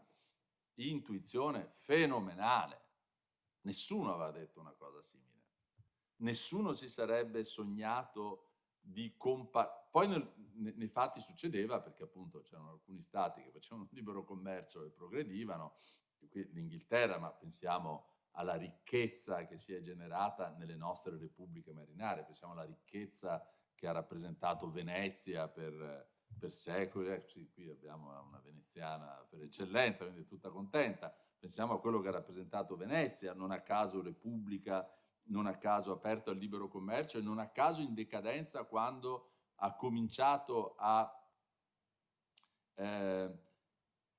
intuizione fenomenale. Nessuno aveva detto una cosa simile. Nessuno si sarebbe sognato di comparare poi nel, nei fatti succedeva perché appunto c'erano alcuni stati che facevano libero commercio e progredivano, qui l'Inghilterra, ma pensiamo alla ricchezza che si è generata nelle nostre repubbliche marinare, pensiamo alla ricchezza che ha rappresentato Venezia per, per secoli, eh, sì, qui abbiamo una veneziana per eccellenza, quindi tutta contenta, pensiamo a quello che ha rappresentato Venezia, non a caso repubblica, non a caso aperta al libero commercio e non a caso in decadenza quando ha cominciato a, eh,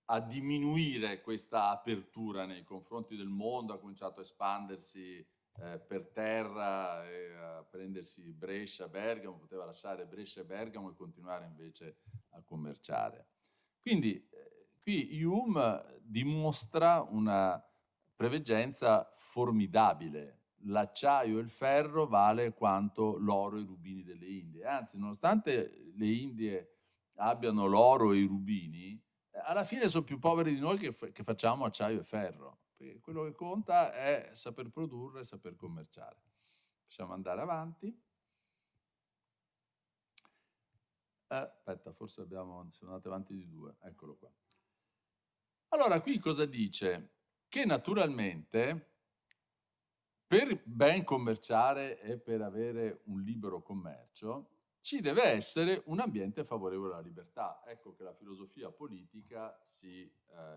a diminuire questa apertura nei confronti del mondo, ha cominciato a espandersi eh, per terra, eh, a prendersi Brescia, Bergamo, poteva lasciare Brescia e Bergamo e continuare invece a commerciare. Quindi eh, qui Hume dimostra una preveggenza formidabile l'acciaio e il ferro vale quanto l'oro e i rubini delle Indie. Anzi, nonostante le Indie abbiano l'oro e i rubini, alla fine sono più poveri di noi che, che facciamo acciaio e ferro, perché quello che conta è saper produrre e saper commerciare. Possiamo andare avanti. Eh, aspetta, forse abbiamo, siamo andati avanti di due, eccolo qua. Allora, qui cosa dice? Che naturalmente per ben commerciare e per avere un libero commercio, ci deve essere un ambiente favorevole alla libertà. Ecco che la filosofia politica si eh,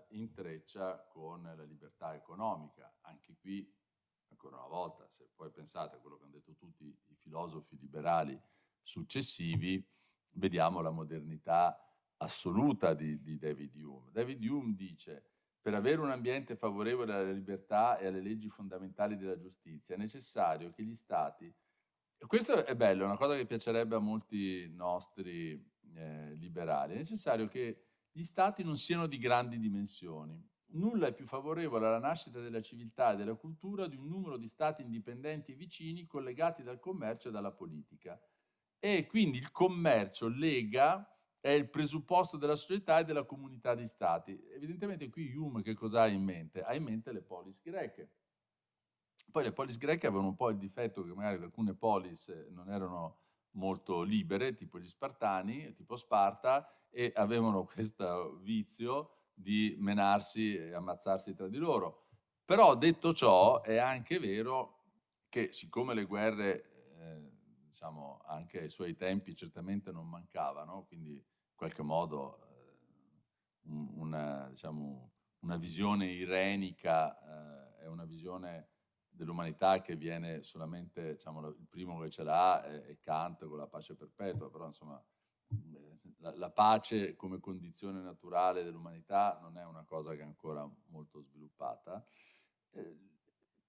intreccia con la libertà economica. Anche qui, ancora una volta, se poi pensate a quello che hanno detto tutti i filosofi liberali successivi, vediamo la modernità assoluta di, di David Hume. David Hume dice per avere un ambiente favorevole alla libertà e alle leggi fondamentali della giustizia è necessario che gli Stati... Questo è bello, è una cosa che piacerebbe a molti nostri eh, liberali. È necessario che gli Stati non siano di grandi dimensioni. Nulla è più favorevole alla nascita della civiltà e della cultura di un numero di Stati indipendenti e vicini collegati dal commercio e dalla politica. E quindi il commercio lega è il presupposto della società e della comunità di stati. Evidentemente qui Hume che cosa ha in mente? Ha in mente le polis greche. Poi le polis greche avevano un po' il difetto che magari alcune polis eh, non erano molto libere, tipo gli spartani, tipo Sparta, e avevano questo vizio di menarsi e ammazzarsi tra di loro. Però detto ciò è anche vero che siccome le guerre, eh, diciamo, anche ai suoi tempi certamente non mancavano, quindi qualche modo eh, una, diciamo, una visione irenica, eh, è una visione dell'umanità che viene solamente, diciamo, il primo che ce l'ha è, è Kant con la pace perpetua, però insomma eh, la, la pace come condizione naturale dell'umanità non è una cosa che è ancora molto sviluppata. Eh,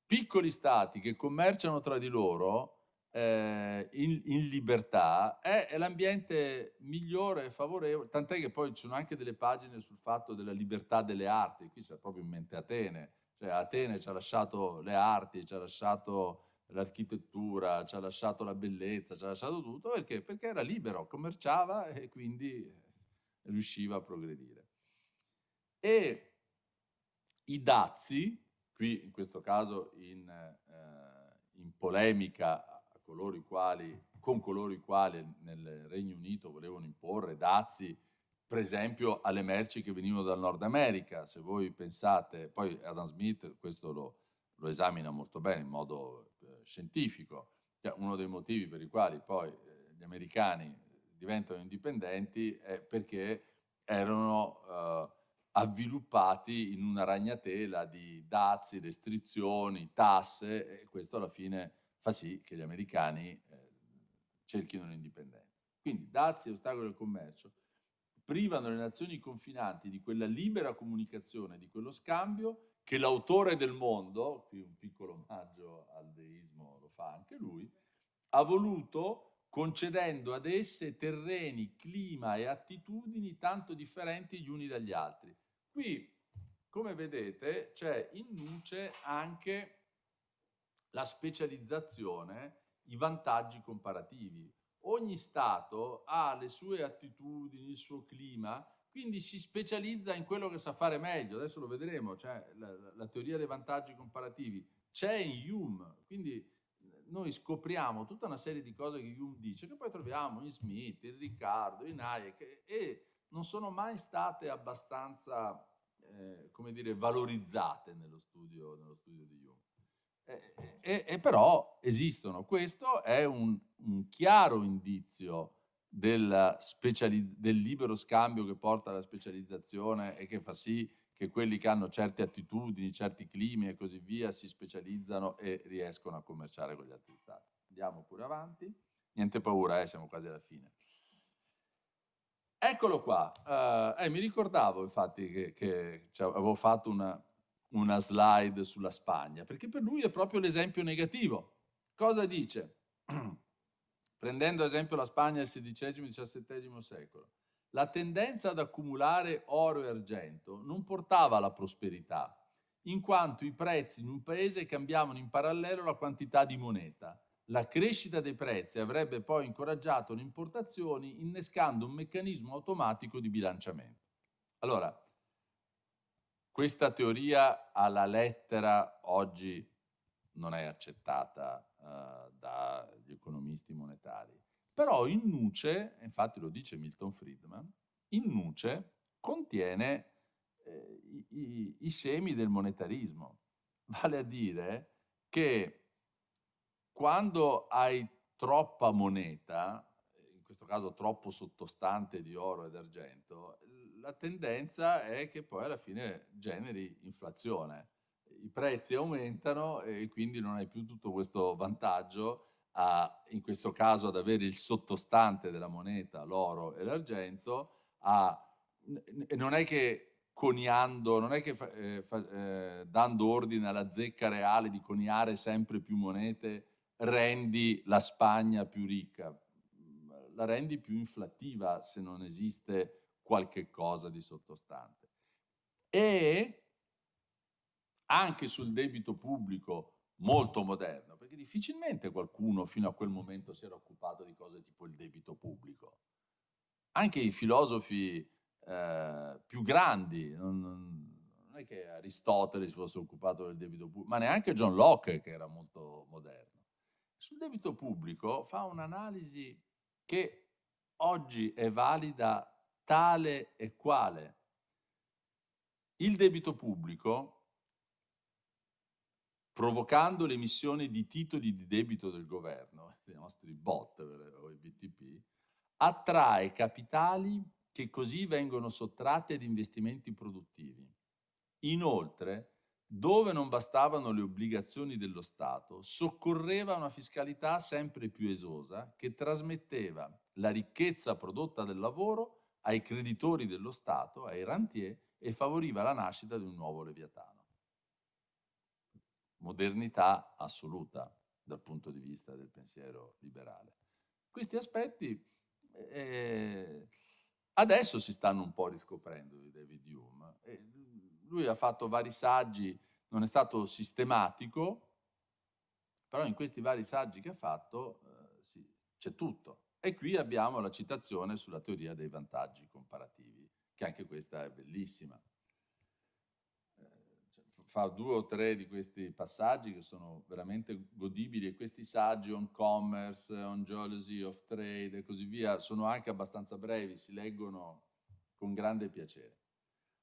piccoli stati che commerciano tra di loro eh, in, in, libertà è, è l'ambiente migliore e favorevole, tant'è che poi ci sono anche delle pagine sul fatto della libertà delle arti, qui c'è proprio in mente Atene, cioè Atene ci ha lasciato le arti, ci ha lasciato l'architettura, ci ha lasciato la bellezza, ci ha lasciato tutto, perché? Perché era libero, commerciava e quindi riusciva a progredire. E i dazi, qui in questo caso in, eh, in polemica coloro i quali, con coloro i quali nel Regno Unito volevano imporre dazi, per esempio, alle merci che venivano dal Nord America. Se voi pensate, poi Adam Smith questo lo, lo esamina molto bene in modo eh, scientifico, uno dei motivi per i quali poi eh, gli americani diventano indipendenti è perché erano... Eh, avviluppati in una ragnatela di dazi, restrizioni, tasse e questo alla fine fa sì che gli americani eh, cerchino l'indipendenza. Quindi dazi e ostacoli al commercio privano le nazioni confinanti di quella libera comunicazione, di quello scambio che l'autore del mondo, qui un piccolo omaggio al deismo lo fa anche lui, ha voluto concedendo ad esse terreni, clima e attitudini tanto differenti gli uni dagli altri. Qui, come vedete, c'è in luce anche la specializzazione, i vantaggi comparativi. Ogni Stato ha le sue attitudini, il suo clima, quindi si specializza in quello che sa fare meglio. Adesso lo vedremo, cioè la, la teoria dei vantaggi comparativi c'è in Hume, quindi noi scopriamo tutta una serie di cose che Hume dice, che poi troviamo in Smith, in Riccardo, in Hayek, e non sono mai state abbastanza, eh, come dire, valorizzate nello studio, nello studio di Hume. E, eh, e eh, eh, però esistono. Questo è un, un chiaro indizio del, del libero scambio che porta alla specializzazione e che fa sì che quelli che hanno certe attitudini, certi climi e così via si specializzano e riescono a commerciare con gli altri stati. Andiamo pure avanti. Niente paura, eh, siamo quasi alla fine. Eccolo qua. Uh, eh, mi ricordavo infatti che, che avevo fatto una, una slide sulla Spagna, perché per lui è proprio l'esempio negativo. Cosa dice? Prendendo ad esempio la Spagna del XVI e XVII secolo, la tendenza ad accumulare oro e argento non portava alla prosperità, in quanto i prezzi in un paese cambiavano in parallelo la quantità di moneta. La crescita dei prezzi avrebbe poi incoraggiato le importazioni innescando un meccanismo automatico di bilanciamento. Allora, questa teoria alla lettera oggi non è accettata uh, dagli economisti monetari, però in nuce, infatti lo dice Milton Friedman, in nuce contiene eh, i, i, i semi del monetarismo, vale a dire che quando hai troppa moneta, in questo caso troppo sottostante di oro ed argento, la tendenza è che poi alla fine generi inflazione. I prezzi aumentano e quindi non hai più tutto questo vantaggio a, in questo caso ad avere il sottostante della moneta, l'oro e l'argento, a, non è che coniando, non è che fa, eh, fa, eh, dando ordine alla zecca reale di coniare sempre più monete rendi la Spagna più ricca, la rendi più inflattiva se non esiste qualche cosa di sottostante. E anche sul debito pubblico molto moderno, perché difficilmente qualcuno fino a quel momento si era occupato di cose tipo il debito pubblico. Anche i filosofi eh, più grandi, non, non, è che Aristotele si fosse occupato del debito pubblico, ma neanche John Locke che era molto moderno. Sul debito pubblico fa un'analisi che oggi è valida tale e quale. Il debito pubblico, provocando l'emissione di titoli di debito del governo, dei nostri bot o i BTP, attrae capitali che così vengono sottratti ad investimenti produttivi. Inoltre, dove non bastavano le obbligazioni dello Stato, soccorreva una fiscalità sempre più esosa che trasmetteva la ricchezza prodotta del lavoro ai creditori dello Stato, ai rentier, e favoriva la nascita di un nuovo Leviatano. Modernità assoluta dal punto di vista del pensiero liberale. Questi aspetti eh, adesso si stanno un po' riscoprendo di David Hume. lui ha fatto vari saggi, non è stato sistematico, però in questi vari saggi che ha fatto eh, sì, c'è tutto. E qui abbiamo la citazione sulla teoria dei vantaggi comparativi, che anche questa è bellissima. Eh, cioè, fa due o tre di questi passaggi che sono veramente godibili e questi saggi on commerce, on jealousy, of trade e così via sono anche abbastanza brevi, si leggono con grande piacere.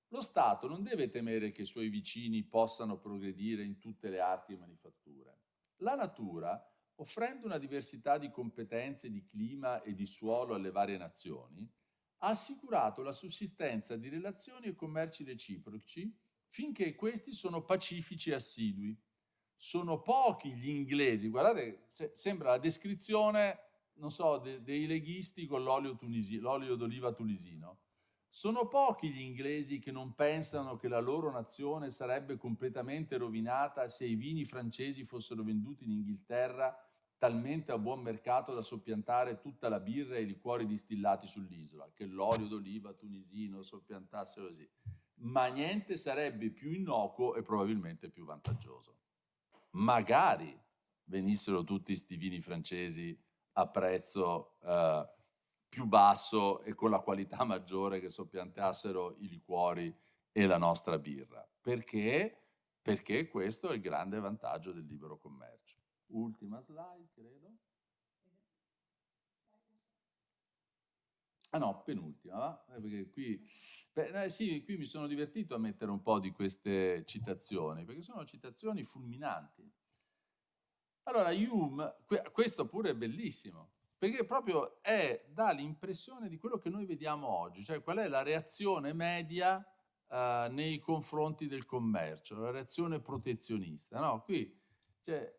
Lo Stato non deve temere che i suoi vicini possano progredire in tutte le arti e manifatture. La natura offrendo una diversità di competenze di clima e di suolo alle varie nazioni, ha assicurato la sussistenza di relazioni e commerci reciproci finché questi sono pacifici e assidui. Sono pochi gli inglesi, guardate, se, sembra la descrizione, non so, de, dei leghisti con l'olio, tunisi, l'olio d'oliva tunisino. Sono pochi gli inglesi che non pensano che la loro nazione sarebbe completamente rovinata se i vini francesi fossero venduti in Inghilterra talmente a buon mercato da soppiantare tutta la birra e i liquori distillati sull'isola, che l'olio d'oliva tunisino soppiantasse così. Ma niente sarebbe più innocuo e probabilmente più vantaggioso. Magari venissero tutti questi vini francesi a prezzo eh, più basso e con la qualità maggiore che soppiantassero i liquori e la nostra birra. Perché? Perché questo è il grande vantaggio del libero commercio. Ultima slide, credo. Ah no, penultima, eh, perché qui, beh, sì, qui mi sono divertito a mettere un po' di queste citazioni, perché sono citazioni fulminanti. Allora, Hume, questo pure è bellissimo, perché proprio è, dà l'impressione di quello che noi vediamo oggi, cioè qual è la reazione media eh, nei confronti del commercio, la reazione protezionista. No? Qui cioè,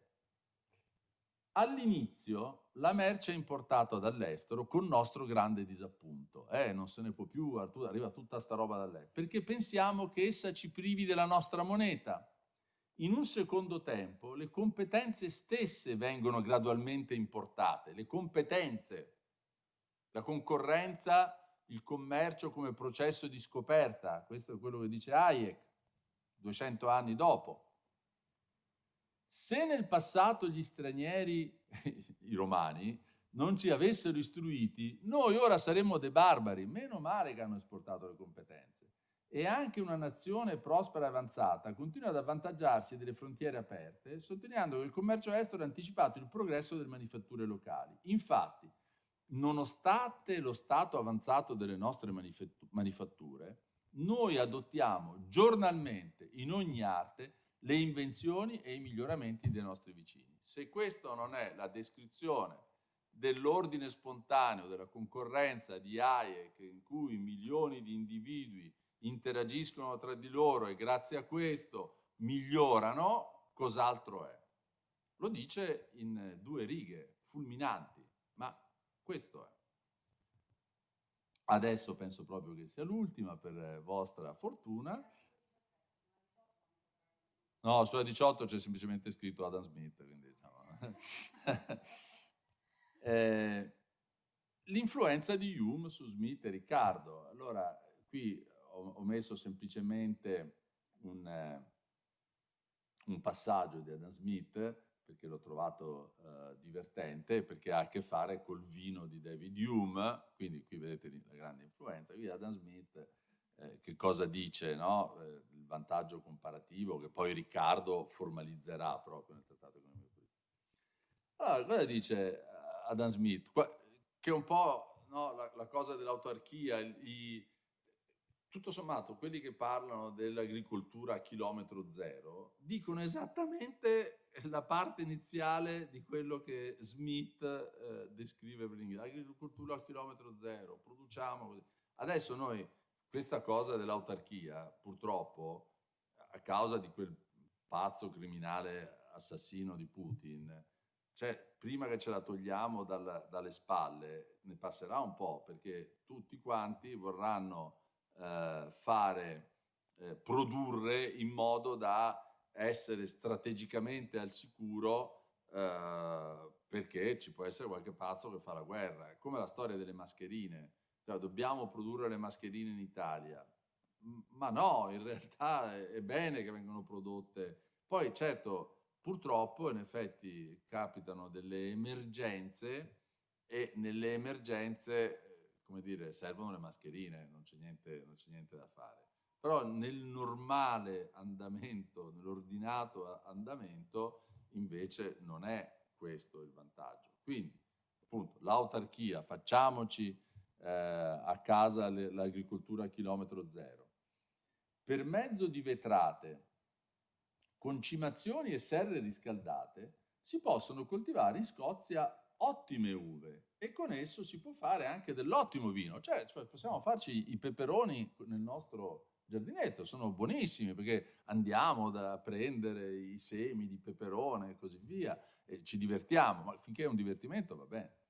All'inizio la merce è importata dall'estero con nostro grande disappunto. Eh, non se ne può più, arriva tutta sta roba da lei. Perché pensiamo che essa ci privi della nostra moneta. In un secondo tempo le competenze stesse vengono gradualmente importate, le competenze, la concorrenza, il commercio come processo di scoperta, questo è quello che dice Hayek 200 anni dopo. Se nel passato gli stranieri, i romani, non ci avessero istruiti, noi ora saremmo dei barbari. Meno male che hanno esportato le competenze. E anche una nazione prospera e avanzata continua ad avvantaggiarsi delle frontiere aperte, sottolineando che il commercio estero ha anticipato il progresso delle manifatture locali. Infatti, nonostante lo stato avanzato delle nostre manifatture, noi adottiamo giornalmente in ogni arte le invenzioni e i miglioramenti dei nostri vicini. Se questa non è la descrizione dell'ordine spontaneo, della concorrenza di AIE in cui milioni di individui interagiscono tra di loro e grazie a questo migliorano, cos'altro è? Lo dice in due righe fulminanti, ma questo è. Adesso penso proprio che sia l'ultima per vostra fortuna No, sulla 18 c'è semplicemente scritto Adam Smith. Quindi, diciamo. eh, l'influenza di Hume su Smith e Riccardo. Allora, qui ho, ho messo semplicemente un, eh, un, passaggio di Adam Smith perché l'ho trovato eh, divertente, perché ha a che fare col vino di David Hume, quindi qui vedete la grande influenza. Qui Adam Smith eh, che cosa dice, no? Eh, vantaggio comparativo che poi Riccardo formalizzerà proprio nel trattato economico. Allora, cosa dice eh, Adam Smith? Che è un po' no, la, la, cosa dell'autarchia, i, tutto sommato quelli che parlano dell'agricoltura a chilometro zero dicono esattamente la parte iniziale di quello che Smith eh, descrive per l'agricoltura a chilometro zero, produciamo così. Adesso noi questa cosa dell'autarchia, purtroppo, a causa di quel pazzo criminale assassino di Putin, cioè, prima che ce la togliamo dal, dalle spalle, ne passerà un po', perché tutti quanti vorranno eh, fare, eh, produrre in modo da essere strategicamente al sicuro eh, perché ci può essere qualche pazzo che fa la guerra, come la storia delle mascherine cioè, dobbiamo produrre le mascherine in Italia. Ma no, in realtà è, bene che vengano prodotte. Poi certo, purtroppo in effetti capitano delle emergenze e nelle emergenze, come dire, servono le mascherine, non c'è niente, non c'è niente da fare. Però nel normale andamento, nell'ordinato andamento, invece non è questo il vantaggio. Quindi, appunto, l'autarchia, facciamoci eh, a casa l'agricoltura a chilometro zero. Per mezzo di vetrate, concimazioni e serre riscaldate si possono coltivare in Scozia ottime uve e con esso si può fare anche dell'ottimo vino, cioè, cioè possiamo farci i peperoni nel nostro giardinetto, sono buonissimi perché andiamo da prendere i semi di peperone e così via e ci divertiamo, ma finché è un divertimento va bene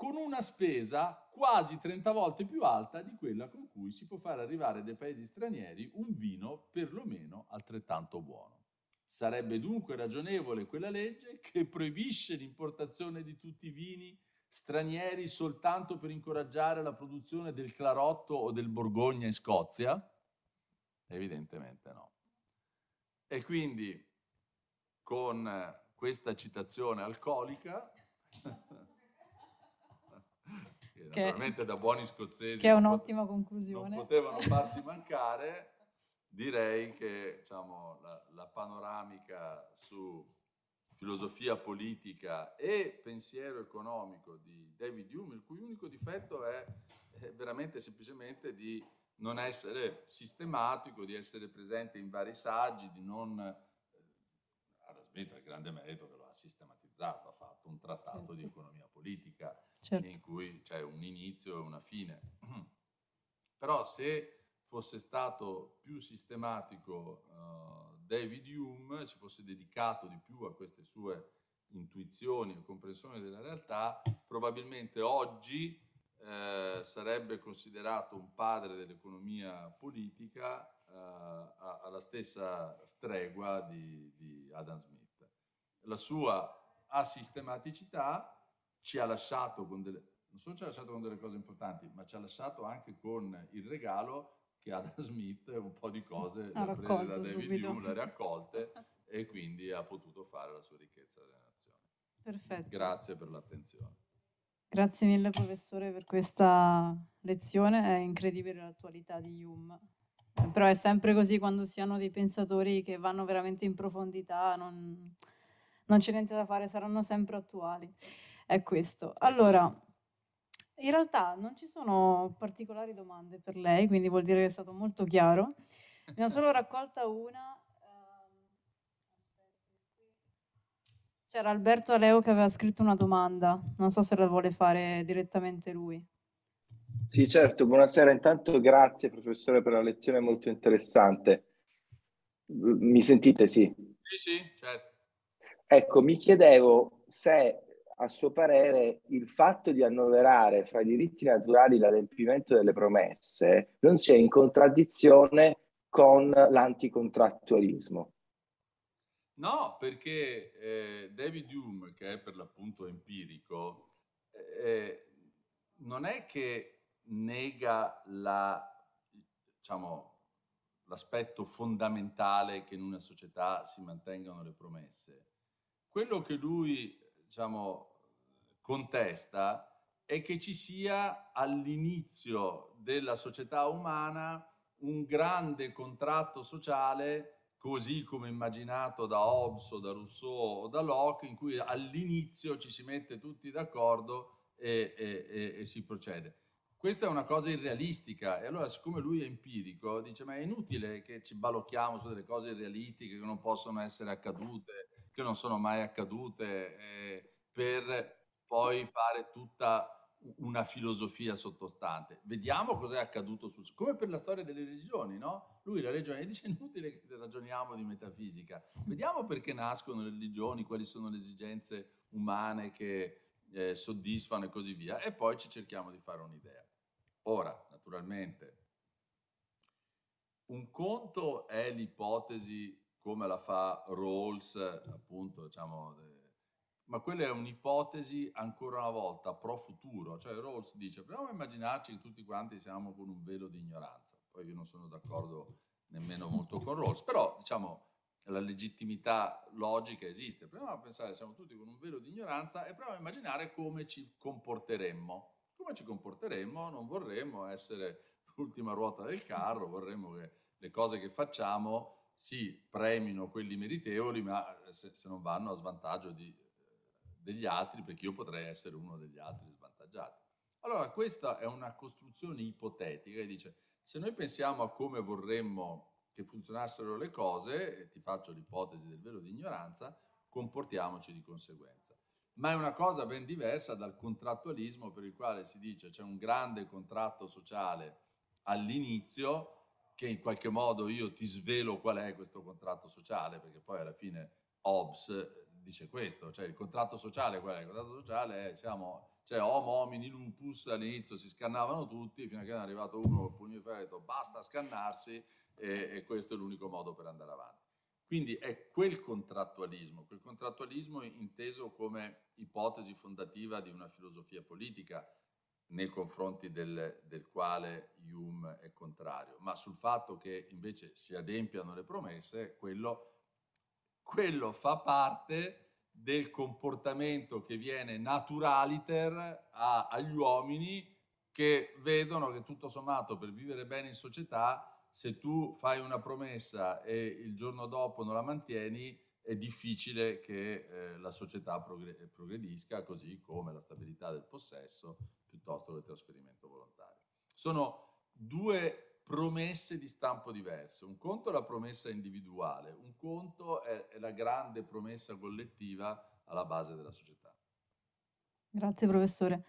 con una spesa quasi 30 volte più alta di quella con cui si può far arrivare dai paesi stranieri un vino perlomeno altrettanto buono. Sarebbe dunque ragionevole quella legge che proibisce l'importazione di tutti i vini stranieri soltanto per incoraggiare la produzione del Clarotto o del Borgogna in Scozia? Evidentemente no. E quindi con questa citazione alcolica che, naturalmente da buoni scozzesi che è un'ottima conclusione. non potevano farsi mancare, direi che diciamo, la, la panoramica su filosofia politica e pensiero economico di David Hume, il cui unico difetto è veramente semplicemente di non essere sistematico, di essere presente in vari saggi, di non... Eh, Adam Smith il grande merito che lo ha sistematizzato, ha fatto un trattato certo. di economia politica certo. in cui c'è un inizio e una fine. Però se fosse stato più sistematico uh, David Hume, si fosse dedicato di più a queste sue intuizioni e comprensioni della realtà, probabilmente oggi eh, sarebbe considerato un padre dell'economia politica eh, alla stessa stregua di, di Adam Smith. La sua asistematicità ci ha lasciato con delle, non solo ci ha lasciato con delle cose importanti, ma ci ha lasciato anche con il regalo che Adam Smith un po' di cose ha prese da David Hume, le ha raccolte e quindi ha potuto fare la sua ricchezza della nazione. Perfetto. Grazie per l'attenzione. Grazie mille professore per questa lezione, è incredibile l'attualità di Hume. Però è sempre così quando si hanno dei pensatori che vanno veramente in profondità, non, non c'è niente da fare, saranno sempre attuali è questo. Allora, in realtà non ci sono particolari domande per lei, quindi vuol dire che è stato molto chiaro. Ne ho solo raccolta una. Ehm, c'era Alberto Aleo che aveva scritto una domanda, non so se la vuole fare direttamente lui. Sì, certo, buonasera. Intanto grazie professore per la lezione molto interessante. Mi sentite, sì? Sì, sì, certo. Ecco, mi chiedevo se a suo parere, il fatto di annoverare fra i diritti naturali l'adempimento delle promesse non sia in contraddizione con l'anticontrattualismo. No, perché eh, David Hume, che è per l'appunto empirico, eh, non è che nega la, diciamo, l'aspetto fondamentale che in una società si mantengano le promesse. Quello che lui diciamo, contesta è che ci sia all'inizio della società umana un grande contratto sociale, così come immaginato da Hobbes o da Rousseau o da Locke, in cui all'inizio ci si mette tutti d'accordo e, e, e, e, si procede. Questa è una cosa irrealistica e allora siccome lui è empirico dice ma è inutile che ci balocchiamo su delle cose irrealistiche che non possono essere accadute, che non sono mai accadute, eh, per poi fare tutta una filosofia sottostante. Vediamo cos'è accaduto su, come per la storia delle religioni, no? Lui la regione dice inutile che ragioniamo di metafisica. Vediamo perché nascono le religioni, quali sono le esigenze umane che eh, soddisfano e così via, e poi ci cerchiamo di fare un'idea. Ora, naturalmente, un conto è l'ipotesi come la fa Rawls, appunto, diciamo, ma quella è un'ipotesi ancora una volta pro futuro, cioè Rawls dice proviamo a immaginarci che tutti quanti siamo con un velo di ignoranza, poi io non sono d'accordo nemmeno molto con Rawls, però diciamo la legittimità logica esiste, proviamo a pensare siamo tutti con un velo di ignoranza e proviamo a immaginare come ci comporteremmo, come ci comporteremmo, non vorremmo essere l'ultima ruota del carro, vorremmo che le cose che facciamo si premino quelli meritevoli, ma eh, se, se non vanno a svantaggio di degli altri perché io potrei essere uno degli altri svantaggiati. Allora questa è una costruzione ipotetica che dice se noi pensiamo a come vorremmo che funzionassero le cose, ti faccio l'ipotesi del velo di ignoranza, comportiamoci di conseguenza. Ma è una cosa ben diversa dal contrattualismo per il quale si dice c'è un grande contratto sociale all'inizio che in qualche modo io ti svelo qual è questo contratto sociale perché poi alla fine Hobbes dice questo, cioè il contratto sociale qual è? Il contratto sociale è, siamo, cioè homo homini lupus, all'inizio si scannavano tutti, fino a che è arrivato uno con il pugno di ferro e ha detto basta scannarsi e, e questo è l'unico modo per andare avanti. Quindi è quel contrattualismo, quel contrattualismo inteso come ipotesi fondativa di una filosofia politica nei confronti del, del, quale Hume è contrario, ma sul fatto che invece si adempiano le promesse, quello è quello fa parte del comportamento che viene naturaliter a, agli uomini che vedono che tutto sommato per vivere bene in società, se tu fai una promessa e il giorno dopo non la mantieni, è difficile che eh, la società progred progredisca, così come la stabilità del possesso piuttosto che il trasferimento volontario. Sono due promesse di stampo diverso. Un conto è la promessa individuale, un conto è, è la grande promessa collettiva alla base della società. Grazie professore.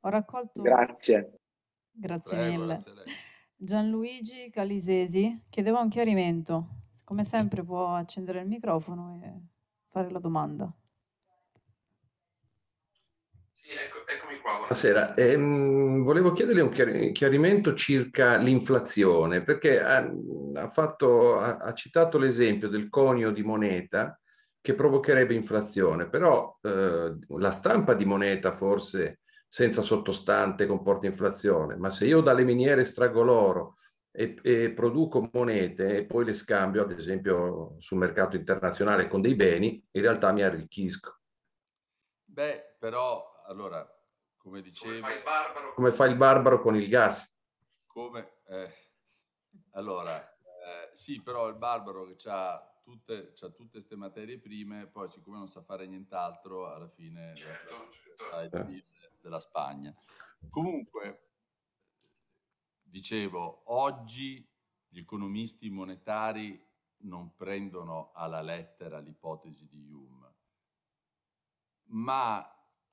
Ho raccolto... Grazie. Grazie Prego, mille. Grazie Gianluigi Calisesi chiedeva un chiarimento. Come sempre può accendere il microfono e fare la domanda. Buonasera, eh, volevo chiederle un chiarimento circa l'inflazione, perché ha, ha, fatto, ha, ha, citato l'esempio del conio di moneta che provocherebbe inflazione, però eh, la stampa di moneta forse senza sottostante comporta inflazione, ma se io dalle miniere estraggo l'oro e, e produco monete e poi le scambio, ad esempio, sul mercato internazionale con dei beni, in realtà mi arricchisco. Beh, però allora come dicevo... Come fa il barbaro, come fa il barbaro con il gas. Come, eh, allora, eh, sì, però il barbaro che ha tutte, queste materie prime, poi siccome non sa fare nient'altro, alla fine certo, certo. il PIL della Spagna. Comunque, dicevo, oggi gli economisti monetari non prendono alla lettera l'ipotesi di Hume, ma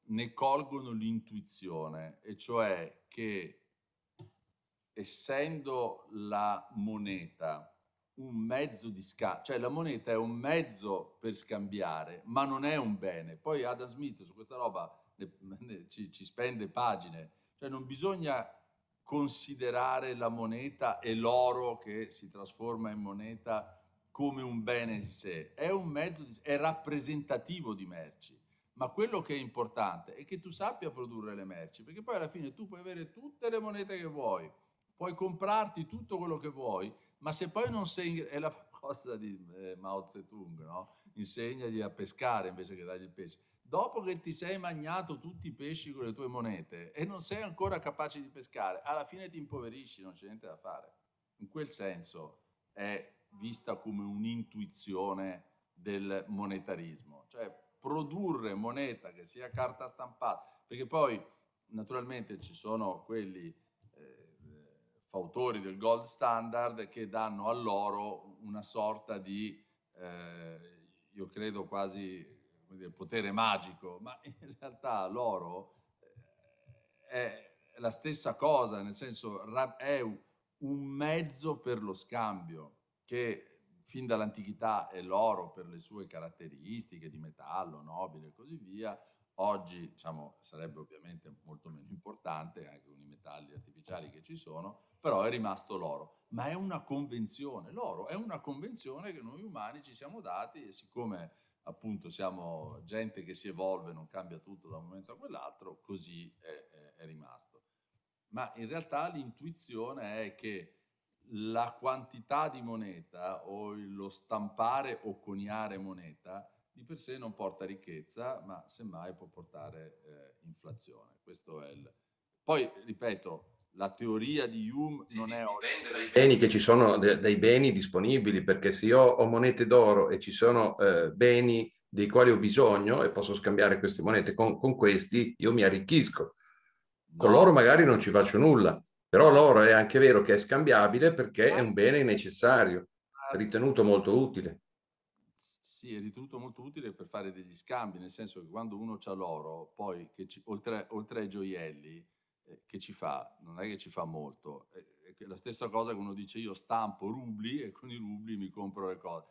ne colgono l'intuizione, e cioè che essendo la moneta un mezzo di scambio, cioè la moneta è un mezzo per scambiare, ma non è un bene. Poi Adam Smith su questa roba ne, ne, ci, ci spende pagine, cioè non bisogna considerare la moneta e l'oro che si trasforma in moneta come un bene in sé, è un mezzo, di, è rappresentativo di merci ma quello che è importante è che tu sappia produrre le merci, perché poi alla fine tu puoi avere tutte le monete che vuoi, puoi comprarti tutto quello che vuoi, ma se poi non sei è la cosa di eh, Mao Zedong, no? insegnagli a pescare invece che dargli il pesce. Dopo che ti sei magnato tutti i pesci con le tue monete e non sei ancora capace di pescare, alla fine ti impoverisci, non c'è niente da fare. In quel senso è vista come un'intuizione del monetarismo, cioè produrre moneta che sia carta stampata, perché poi naturalmente ci sono quelli eh, fautori del gold standard che danno all'oro una sorta di, eh, io credo quasi dire, potere magico, ma in realtà l'oro eh, è la stessa cosa, nel senso è un mezzo per lo scambio che fin dall'antichità è l'oro per le sue caratteristiche di metallo, nobile e così via, oggi diciamo, sarebbe ovviamente molto meno importante anche con i metalli artificiali che ci sono, però è rimasto l'oro. Ma è una convenzione, l'oro è una convenzione che noi umani ci siamo dati e siccome appunto siamo gente che si evolve, non cambia tutto da un momento a quell'altro, così è, è, è rimasto. Ma in realtà l'intuizione è che la quantità di moneta o lo stampare o coniare moneta di per sé non porta ricchezza, ma semmai può portare eh, inflazione. Questo è il... Poi, ripeto, la teoria di Hume sì, non è... Dipende dai beni che ci sono, dai beni disponibili, perché se io ho monete d'oro e ci sono eh, beni dei quali ho bisogno e posso scambiare queste monete con, con questi, io mi arricchisco. No. Con loro magari non ci faccio nulla, però l'oro è anche vero che è scambiabile perché è un bene necessario, ritenuto molto utile. Sì, è ritenuto molto utile per fare degli scambi, nel senso che quando uno ha l'oro, poi ci, oltre, oltre, ai gioielli, eh, che ci fa? Non è che ci fa molto. È, è la stessa cosa che uno dice io stampo rubli e con i rubli mi compro le cose.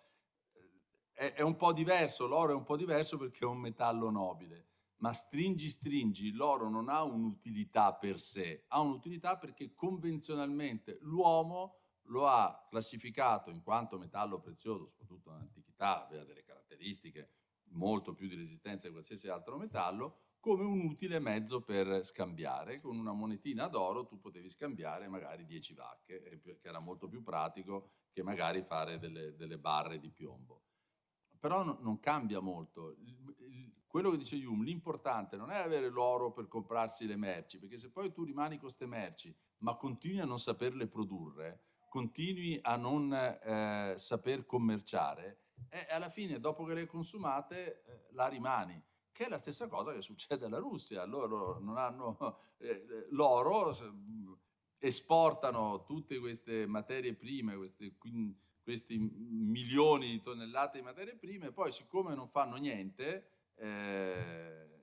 Eh, è, è un po' diverso, l'oro è un po' diverso perché è un metallo nobile ma stringi stringi l'oro non ha un'utilità per sé, ha un'utilità perché convenzionalmente l'uomo lo ha classificato in quanto metallo prezioso, soprattutto nell'antichità, aveva delle caratteristiche molto più di resistenza di qualsiasi altro metallo, come un utile mezzo per scambiare. Con una monetina d'oro tu potevi scambiare magari 10 vacche, eh, perché era molto più pratico che magari fare delle, delle barre di piombo. Però no, non cambia molto quello che dice Hume, l'importante non è avere l'oro per comprarsi le merci, perché se poi tu rimani con queste merci, ma continui a non saperle produrre, continui a non eh, saper commerciare, eh, e alla fine, dopo che le hai consumate, eh, la rimani. Che è la stessa cosa che succede alla Russia. Loro non hanno eh, l'oro, esportano tutte queste materie prime, queste, questi milioni di tonnellate di materie prime, poi siccome non fanno niente, eh,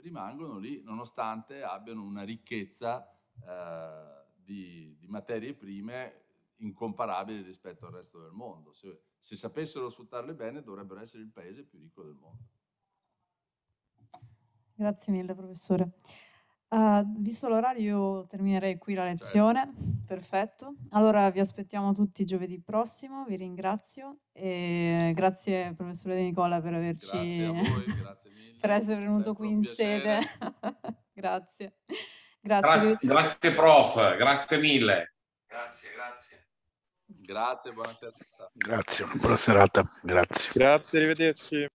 rimangono lì nonostante abbiano una ricchezza eh, di, di, materie prime incomparabile rispetto al resto del mondo. Se, se sapessero sfruttarle bene dovrebbero essere il paese più ricco del mondo. Grazie mille professore. Uh, visto l'orario, io terminerei qui la certo. lezione. Certo. Perfetto. Allora vi aspettiamo tutti giovedì prossimo. Vi ringrazio e grazie professore De Nicola per averci grazie a voi, grazie mille. per essere venuto Sempre qui in sede. grazie. Grazie, grazie, grazie prof, grazie mille. Grazie, grazie. Grazie, buona serata. Grazie, buona serata. Grazie. Grazie, arrivederci.